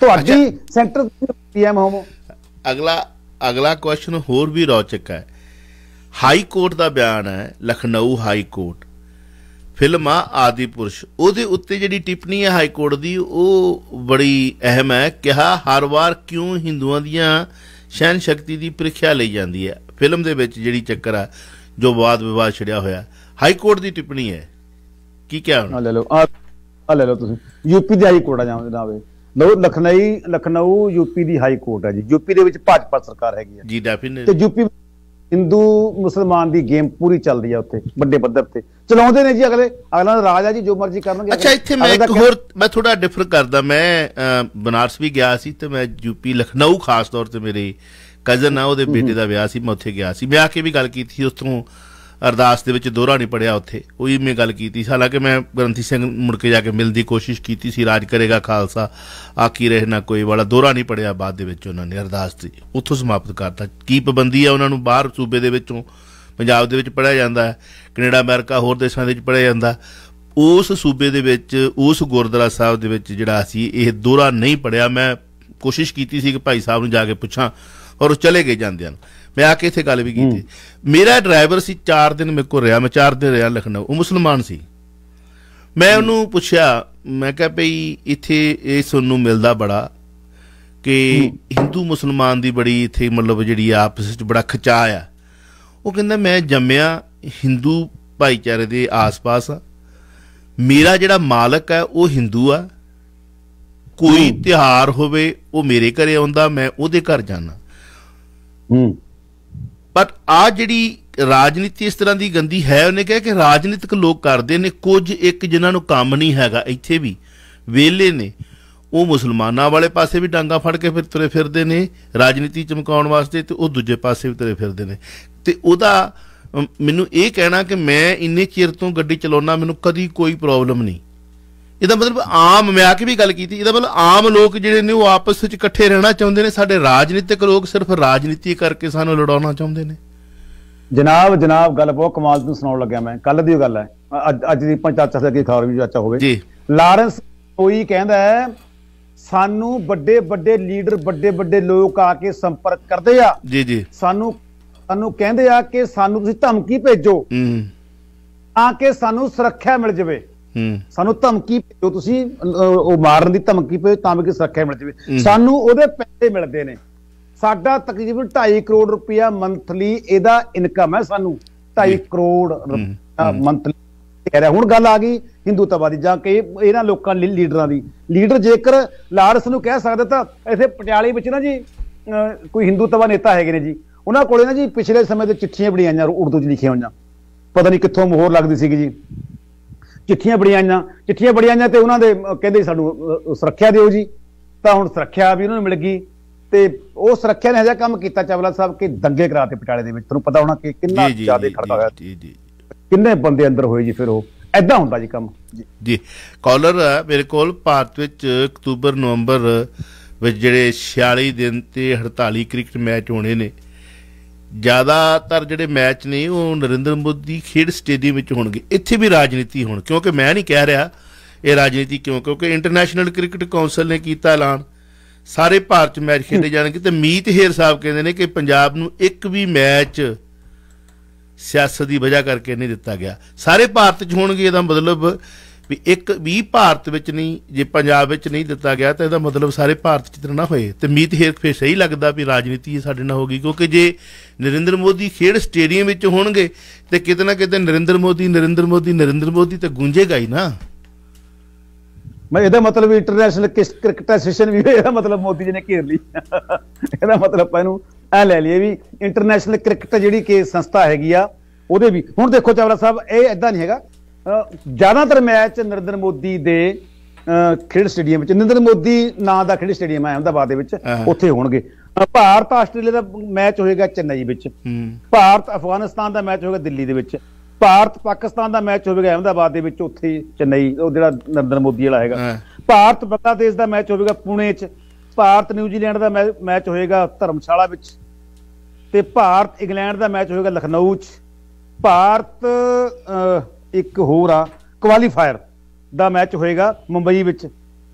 ਤੁਹਾਡੀ ਸੈਂਟਰ ਪੀਐਮ ਹੋਮ ਅਗਲਾ ਅਗਲਾ ਕੁਐਸਚਨ ਹੋਰ ਵੀ ਰੌਚਕ ਹੈ ਹਾਈ ਕੋਰਟ ਦਾ ਬਿਆਨ ਹੈ ਲਖਨਊ ਹਾਈ ਕੋਰਟ ਫਿਲਮ ਆ ਆਦੀ ਪੁਰਸ਼ ਉਹਦੇ ਉੱਤੇ ਜਿਹੜੀ ਟਿੱਪਣੀ ਹੈ ਹਾਈ ਕੋਰਟ ਦੀ ਉਹ ਬੜੀ ਅਹਿਮ ਹੈ ਕਿਹਾ ਹਰ ਵਾਰ ਕਿਉਂ ਹਿੰਦੂਆਂ ਦੀਆਂ ਸ਼ੈਨ ਸ਼ਕਤੀ ਦੀ ਪ੍ਰੀਖਿਆ ਲਈ ਜਾਂਦੀ ਹੈ ਫਿਲਮ ਦੇ ਵਿੱਚ ਜਿਹੜੀ ਚੱਕਰ ਆ ਜੋ ਵਾਦ ਵਿਵਾਦ ਛੜਿਆ ਹੋਇਆ ਹਾਈ ਕੋਰਟ ਦੀ ਟਿੱਪਣੀ ਹੈ ਕੀ ਕਿਹਾ ਹੁਣ ਲੈ ਲਓ ਆ ਲੈ ਲਓ ਤੁਸੀਂ ਯੂਪੀ ਦੀ ਹਾਈ ਕੋਰਟ ਆ ਜਾਵੇ ਨਾ ਲਖਨਈ ਲਖਨਊ ਯੂਪੀ ਦੀ ਹਾਈ ਕੋਰਟ ਹੈ ਜੀ ਯੂਪੀ ਦੇ ਵਿੱਚ ਭਾਜਪਾ ਸਰਕਾਰ ਹੈਗੀ ਹੈ ਜੀ ਡੈਫੀਨਿਟਲੀ ਤੇ ਯੂਪੀ ਹਿੰਦੂ ਮੁਸਲਮਾਨ ਦੀ ਗੇਮ ਪੂਰੀ ਚੱਲਦੀ ਆ ਉੱਥੇ ਵੱਡੇ ਪੱਧਰ ਤੇ ਚਲਾਉਂਦੇ ਨੇ ਜੀ ਅਗਲੇ ਅਗਲਾ ਰਾਜ ਆ ਜੀ ਜੋ ਮਰਜ਼ੀ ਕਰਨਗੇ ਅੱਛਾ ਇੱਥੇ ਮੈਂ ਇੱਕ ਹੋਰ ਮੈਂ ਥੋੜਾ ਡਿਫਰ ਕਰਦਾ ਮੈਂ ਬਨਾਰਸ ਵੀ ਗਿਆ ਸੀ ਤੇ ਮੈਂ ਯੂਪੀ ਲਖਨਊ ਖਾਸ ਤੌਰ ਤੇ ਮੇਰੇ ਕਜ਼ਨ ਆ ਉਹਦੇ ਬੇਟੇ ਦਾ ਵਿਆਹ ਸੀ ਮੈਂ ਉੱਥੇ ਗਿਆ ਸੀ ਮੈਂ ਆ ਕੇ ਵੀ ਗੱਲ ਕੀਤੀ ਉਸ ਤੋਂ ਅਰਦਾਸ ਦੇ ਵਿੱਚ ਦੋਹਰਾ ਨਹੀਂ ਪੜਿਆ ਉੱਥੇ ਉਹੀ ਮੈਂ ਗੱਲ ਕੀਤੀ ਹਾਲਾਂਕਿ ਮੈਂ ਗ੍ਰੰਥੀ ਸਿੰਘ ਮੁੜ ਕੇ ਜਾ ਕੇ ਮਿਲਣ ਦੀ ਕੋਸ਼ਿਸ਼ ਕੀਤੀ ਸੀ ਰਾਜ ਕਰੇਗਾ ਖਾਲਸਾ ਆਕੀ ਰਹਿਣਾ ਕੋਈ ਵਾਲਾ ਦੋਹਰਾ ਨਹੀਂ ਪੜਿਆ ਬਾਅਦ ਦੇ ਵਿੱਚ ਉਹਨਾਂ ਨੇ ਅਰਦਾਸ ਦੀ ਉੱਥੋਂ ਸਮਾਪਤ ਕਰਤਾ ਕੀ ਪਾਬੰਦੀ ਆ ਉਹਨਾਂ ਨੂੰ ਬਾਹਰ ਸੂਬੇ ਦੇ ਵਿੱਚੋਂ ਪੰਜਾਬ ਦੇ ਵਿੱਚ ਪੜਿਆ ਜਾਂਦਾ ਹੈ ਕੈਨੇਡਾ ਅਮਰੀਕਾ ਹੋਰ ਦੇਸ਼ਾਂ ਦੇ ਵਿੱਚ ਪੜਿਆ ਜਾਂਦਾ ਉਸ ਸੂਬੇ ਦੇ ਵਿੱਚ ਉਸ ਗੁਰਦੁਆਰਾ ਸਾਹਿਬ ਦੇ ਵਿੱਚ ਜਿਹੜਾ ਸੀ ਇਹ ਦੋਹਰਾ ਨਹੀਂ ਪੜਿਆ ਮੈਂ ਕੋਸ਼ਿਸ਼ ਕੀਤੀ ਸੀ ਕਿ ਭਾਈ ਸਾਹਿਬ ਨੂੰ ਜਾ ਕੇ ਪੁੱਛਾਂ ਔਰ ਉਹ ਚਲੇ ਗਏ ਜਾਂਦਿਆਂ ਮੈਂ ਆ ਕੇ ਇੱਥੇ ਗੱਲ ਵੀ ਕੀਤੀ ਮੇਰਾ ਡਰਾਈਵਰ ਸੀ 4 ਦਿਨ ਮੇਰੇ ਕੋਲ ਰਿਹਾ ਮੈਂ 4 ਦਿਨ ਰਿਹਾ ਲਖਨਊ ਉਹ ਮੁਸਲਮਾਨ ਸੀ ਮੈਂ ਉਹਨੂੰ ਪੁੱਛਿਆ ਮੈਂ ਕਿਹਾ ਭਈ ਇੱਥੇ ਇਹ ਸੁਣ ਨੂੰ ਮਿਲਦਾ ਬੜਾ ਕਿ Hindu ਮੁਸਲਮਾਨ ਦੀ ਬੜੀ ਇੱਥੇ ਮਤਲਬ ਜਿਹੜੀ ਆਪਸ ਵਿੱਚ ਬੜਾ ਖਚਾ ਆ ਉਹ ਕਹਿੰਦਾ ਮੈਂ ਜੰਮਿਆ Hindu ਭਾਈਚਾਰੇ ਦੇ ਆਸ-ਪਾਸ ਆ ਮੇਰਾ ਜਿਹੜਾ ਮਾਲਕ ਹੈ ਉਹ Hindu ਆ ਕੋਈ ਤਿਹਾਰ ਹੋਵੇ ਉਹ ਮੇਰੇ ਘਰੇ ਆਉਂਦਾ ਮੈਂ ਉਹਦੇ ਘਰ ਜਾਣਾ ਹੂੰ ਪਰ ਆ ਜਿਹੜੀ ਰਾਜਨੀਤੀ ਇਸ ਤਰ੍ਹਾਂ ਦੀ ਗੰਦੀ ਹੈ ਉਹਨੇ ਕਿਹਾ ਕਿ ਰਾਜਨੀਤਿਕ ਲੋਕ ਕਰਦੇ ਨੇ ਕੁਝ ਇੱਕ ਜਿਨ੍ਹਾਂ ਨੂੰ ਕੰਮ ਨਹੀਂ ਹੈਗਾ ਇੱਥੇ ਵੀ ਵੇਲੇ ਨੇ ਉਹ ਮੁਸਲਮਾਨਾਂ ਵਾਲੇ ਪਾਸੇ ਵੀ ਡਾਂਗਾ ਫੜ ਕੇ ਫਿਰ ਤੁਰੇ ਫਿਰਦੇ ਨੇ ਰਾਜਨੀਤੀ ਚਮਕਾਉਣ ਵਾਸਤੇ ਤੇ ਉਹ ਦੂਜੇ ਪਾਸੇ ਵੀ ਤੁਰੇ ਫਿਰਦੇ ਨੇ ਤੇ ਉਹਦਾ ਮੈਨੂੰ ਇਹ ਕਹਿਣਾ ਕਿ ਮੈਂ ਇੰਨੇ ਚਿਰ ਤੋਂ ਗੱਡੀ ਚਲਾਉਣਾ ਮੈਨੂੰ ਕਦੀ ਕੋਈ ਪ੍ਰੋਬਲਮ ਨਹੀਂ ਇਹਦਾ ਮਤਲਬ ਆਮ ਮੈਂ ਆ ਕੇ ਵੀ ਗੱਲ ਕੀਤੀ ਇਹਦਾ ਮਤਲਬ ਆਮ ਲੋਕ ਜਿਹੜੇ ਨੇ ਉਹ ਆਪਸ ਵਿੱਚ ਇਕੱਠੇ ਰਹਿਣਾ ਚਾਹੁੰਦੇ ਨੇ ਸਾਡੇ ਰਾਜਨੀਤਿਕ ਲੋਕ ਸਿਰਫ ਰਾਜਨੀਤੀ ਕਰਕੇ ਸਾਨੂੰ ਲੜਾਉਣਾ ਚਾਹੁੰਦੇ ਨੇ ਜਨਾਬ ਜਨਾਬ ਗੱਲ ਬਹੁਤ ਕਮਾਲ ਤੋਂ ਸੁਣਾਉਣ ਲੱਗਿਆ ਮੈਂ ਕੱਲ ਦੀ ਗੱਲ ਹੈ ਅੱਜ ਦੀ ਪੰਜ ਚਾਚਾ ਦੀ ਖਬਰ ਵੀ ਚਾਚਾ ਹੋਵੇ ਜੀ ਲਾਰੈਂਸ ਕੋਈ ਕਹਿੰਦਾ ਹੈ ਸਾਨੂੰ ਵੱਡੇ ਵੱਡੇ ਲੀਡਰ ਵੱਡੇ ਵੱਡੇ ਲੋਕ ਆ ਕੇ ਸੰਪਰਕ ਕਰਦੇ ਆ ਜੀ ਜੀ ਸਾਨੂੰ ਸਾਨੂੰ ਕਹਿੰਦੇ ਆ ਕਿ ਸਾਨੂੰ ਤੁਸੀਂ ਧਮਕੀ ਭੇਜੋ ਹੂੰ ਆ ਕੇ ਸਾਨੂੰ ਸੁਰੱਖਿਆ ਮਿਲ ਜਵੇ ਸਾਨੂੰ ਧਮਕੀ ਜੋ ਤੁਸੀਂ ਉਹ ਮਾਰਨ ਦੀ ਧਮਕੀ ਭੇਜੋ ਤਾਂ ਕਿ ਸੁਰੱਖਿਆ ਮਿਲ ਜਵੇ ਸਾਨੂੰ ਉਹਦੇ ਪੈਸੇ ਮਿਲਦੇ ਨੇ ਸਾਡਾ ਤਕਰੀਬਨ 2.5 ਕਰੋੜ ਰੁਪਇਆ ਮੰਥਲੀ ਇਹਦਾ ਇਨਕਮ ਹੈ ਸਾਨੂੰ 2.5 ਕਰੋੜ ਰੁਪਇਆ ਮੰਥਲੀ ਕਹਿ ਰਿਹਾ ਹੁਣ ਗੱਲ ਆ ਗਈ ਹਿੰਦੂਤਾਵਾਦੀ ਜਾਂ ਕਿ ਇਹਨਾਂ ਲੋਕਾਂ ਲਈ ਲੀਡਰਾਂ ਦੀ ਲੀਡਰ ਜੇਕਰ ਲਾਰਸ ਨੂੰ ਕਹਿ ਸਕਦਾ ਤਾਂ ਇਥੇ ਪਟਿਆਲੇ ਵਿੱਚ ਨਾ ਜੀ ਕੋਈ ਹਿੰਦੂਤਵਾ ਨੇਤਾ ਹੈਗੇ ਨੇ ਜੀ ਉਹਨਾਂ ਕੋਲੇ ਨਾ ਜੀ ਪਿਛਲੇ ਸਮੇਂ ਦੇ ਚਿੱਠੀਆਂ ਬਣੀਆਂ ਆਈਆਂ ਉਰਦੂ 'ਚ ਲਿਖੀਆਂ ਹੋਈਆਂ ਪਤਾ ਨਹੀਂ ਕਿੱਥੋਂ ਮੋਹਰ ਲੱਗਦੀ ਸੀਗੀ ਜੀ ਚਿੱਠੀਆਂ ਬੜੀਆਂ ਆਈਆਂ ਚਿੱਠੀਆਂ ਬੜੀਆਂ ਆਈਆਂ ਤੇ ਉਹਨਾਂ ਦੇ ਕਹਿੰਦੇ ਸਾਨੂੰ ਸੁਰੱਖਿਆ ਦਿਓ ਜੀ ਤਾਂ ਹੁਣ ਸੁਰੱਖਿਆ ਵੀ ਉਹਨਾਂ ਨੂੰ ਮਿਲ ਗਈ ਤੇ ਉਹ ਸੁਰੱਖਿਆ ਨੇ ਹਜਾ ਕੰਮ ਕੀਤਾ ਚਾਵਲਾ ਸਾਹਿਬ ਕਿ ਦੰਗੇ ਕਰਾਤੇ ਪਟਾਲੇ ਦੇ ਵਿੱਚ ਤੁਹਾਨੂੰ ਪਤਾ ਹੋਣਾ ਕਿ ਕਿੰਨਾ ਜ਼ਿਆਦਾ ਖੜਦਾ ਹੋਇਆ ਜੀ ਜੀ ਕਿੰਨੇ ਬੰਦੇ ਅੰਦਰ ਹੋਏ ਜੀ ਫਿਰ ਉਹ ਐਦਾਂ ਹੁੰਦਾ ਜੀ ਕੰਮ ਜੀ ਕਾਲਰ ਮੇਰੇ ਕੋਲ ਭਾਰਤ ਵਿੱਚ ਅਕਤੂਬਰ ਨਵੰਬਰ ਵਿੱਚ ਜਿਹੜੇ 46 ਦਿਨ ਤੇ 48 ਕ੍ਰਿਕਟ ਮੈਚ ਹੋਣੇ ਨੇ ਜ਼ਿਆਦਾਤਰ ਜਿਹੜੇ ਮੈਚ ਨੇ ਉਹ ਨਰਿੰਦਰ ਮੋਦੀ ਖੇਡ ਸਟੇਡੀਅਮ ਵਿੱਚ ਹੋਣਗੇ ਇੱਥੇ ਵੀ ਰਾਜਨੀਤੀ ਹੋਣ ਕਿਉਂਕਿ ਮੈਂ ਨਹੀਂ ਕਹਿ ਰਿਹਾ ਇਹ ਰਾਜਨੀਤੀ ਕਿਉਂ ਕਿਉਂਕਿ ਇੰਟਰਨੈਸ਼ਨਲ ਕ੍ਰਿਕਟ ਕਾਉਂਸਲ ਨੇ ਕੀਤਾ ਐਲਾਨ ਸਾਰੇ ਭਾਰਤ 'ਚ ਮੈਚ ਖੇਡੇ ਜਾਣਗੇ ਤੇ ਮੀਤ ਹੇਰ ਸਾਹਿਬ ਕਹਿੰਦੇ ਨੇ ਕਿ ਪੰਜਾਬ ਨੂੰ ਇੱਕ ਵੀ ਮੈਚ ਸਿਆਸਤ ਦੀ ਵਜ੍ਹਾ ਕਰਕੇ ਨਹੀਂ ਦਿੱਤਾ ਗਿਆ ਸਾਰੇ ਭਾਰਤ 'ਚ ਹੋਣਗੇ ਇਹਦਾ ਮਤਲਬ ਵੀ ਇੱਕ ਵੀ ਭਾਰਤ ਵਿੱਚ ਨਹੀਂ ਜੇ ਪੰਜਾਬ ਵਿੱਚ ਨਹੀਂ ਦਿੱਤਾ ਗਿਆ ਤਾਂ ਇਹਦਾ ਮਤਲਬ ਸਾਰੇ ਭਾਰਤ ਚ ਤਰ੍ਹਾਂ ਨਾ ਹੋਏ ਤੇ ਮੀਤ ਹੇਰ ਫੇ ਸਹੀ ਲੱਗਦਾ ਵੀ ਰਾਜਨੀਤੀ ਸਾਡੇ ਨਾਲ ਹੋ ਗਈ ਕਿਉਂਕਿ ਜੇ ਨਰਿੰਦਰ ਮੋਦੀ ਖੇਡ ਸਟੇਡੀਅਮ ਵਿੱਚ ਹੋਣਗੇ ਤੇ ਕਿਤੇ ਨਾ ਕਿਤੇ ਨਰਿੰਦਰ ਮੋਦੀ ਨਰਿੰਦਰ ਮੋਦੀ ਨਰਿੰਦਰ ਮੋਦੀ ਤੇ ਗੂੰਜੇਗਾ ਹੀ ਨਾ ਮੈਂ ਇਹਦਾ ਮਤਲਬ ਇੰਟਰਨੈਸ਼ਨਲ ਕ੍ਰਿਕਟ ਐਸੋਸੀਏਸ਼ਨ ਵੀ ਇਹਦਾ ਮਤਲਬ ਮੋਦੀ ਜੀ ਨੇ ਘੇਰ ਲਈ ਇਹਦਾ ਮਤਲਬ ਆਪਾਂ ਇਹਨੂੰ ਐ ਲੈ ਲਈਏ ਵੀ ਇੰਟਰਨੈਸ਼ਨਲ ਕ੍ਰਿਕਟ ਜਿਹੜੀ ਕਿ ਸੰਸਥਾ ਹੈਗੀ ਆ ਉਹਦੇ ਵੀ ਹੁਣ ਦੇਖੋ ਚਾਵਲਾ ਸਾਹਿਬ ਇਹ ਐਦਾਂ ਨਹੀਂ ਹੈਗਾ ਜ਼ਿਆਦਾਤਰ ਮੈਚ ਨਰਿੰਦਰ ਮੋਦੀ ਦੇ ਖੇਡ ਸਟੇਡੀਅਮ ਵਿੱਚ ਨਰਿੰਦਰ ਮੋਦੀ ਨਾਂ ਦਾ ਖੇਡ ਸਟੇਡੀਅਮ ਹੈ ਅਹਮਦਾਬਾਦ ਦੇ ਵਿੱਚ ਉੱਥੇ ਹੋਣਗੇ ਭਾਰਤ ਆਸਟ੍ਰੇਲੀਆ ਦਾ ਮੈਚ ਹੋਏਗਾ ਚੇਨਈ ਵਿੱਚ ਭਾਰਤ ਅਫਗਾਨਿਸਤਾਨ ਦਾ ਮੈਚ ਹੋਏਗਾ ਦਿੱਲੀ ਦੇ ਵਿੱਚ ਭਾਰਤ ਪਾਕਿਸਤਾਨ ਦਾ ਮੈਚ ਹੋਵੇਗਾ ਅਹਮਦਾਬਾਦ ਦੇ ਵਿੱਚ ਉੱਥੇ ਚੇਨਈ ਉਹ ਜਿਹੜਾ ਨਰਿੰਦਰ ਮੋਦੀ ਵਾਲਾ ਹੈਗਾ ਭਾਰਤ ਬੰਗਲਾਦੇਸ਼ ਦਾ ਮੈਚ ਹੋਵੇਗਾ ਪੁਣੇ 'ਚ ਭਾਰਤ ਨਿਊਜ਼ੀਲੈਂਡ ਦਾ ਮੈਚ ਹੋਏਗਾ ਧਰਮਸ਼ਾਲਾ ਵਿੱਚ ਤੇ ਭਾਰਤ ਇੰਗਲੈਂਡ ਦਾ ਮੈਚ ਹੋਏਗਾ ਲਖਨਊ 'ਚ ਭਾਰਤ ਇੱਕ ਹੋਰ ਆ ਕੁਆਲੀਫਾਇਰ ਦਾ ਮੈਚ ਹੋਏਗਾ ਮੁੰਬਈ ਵਿੱਚ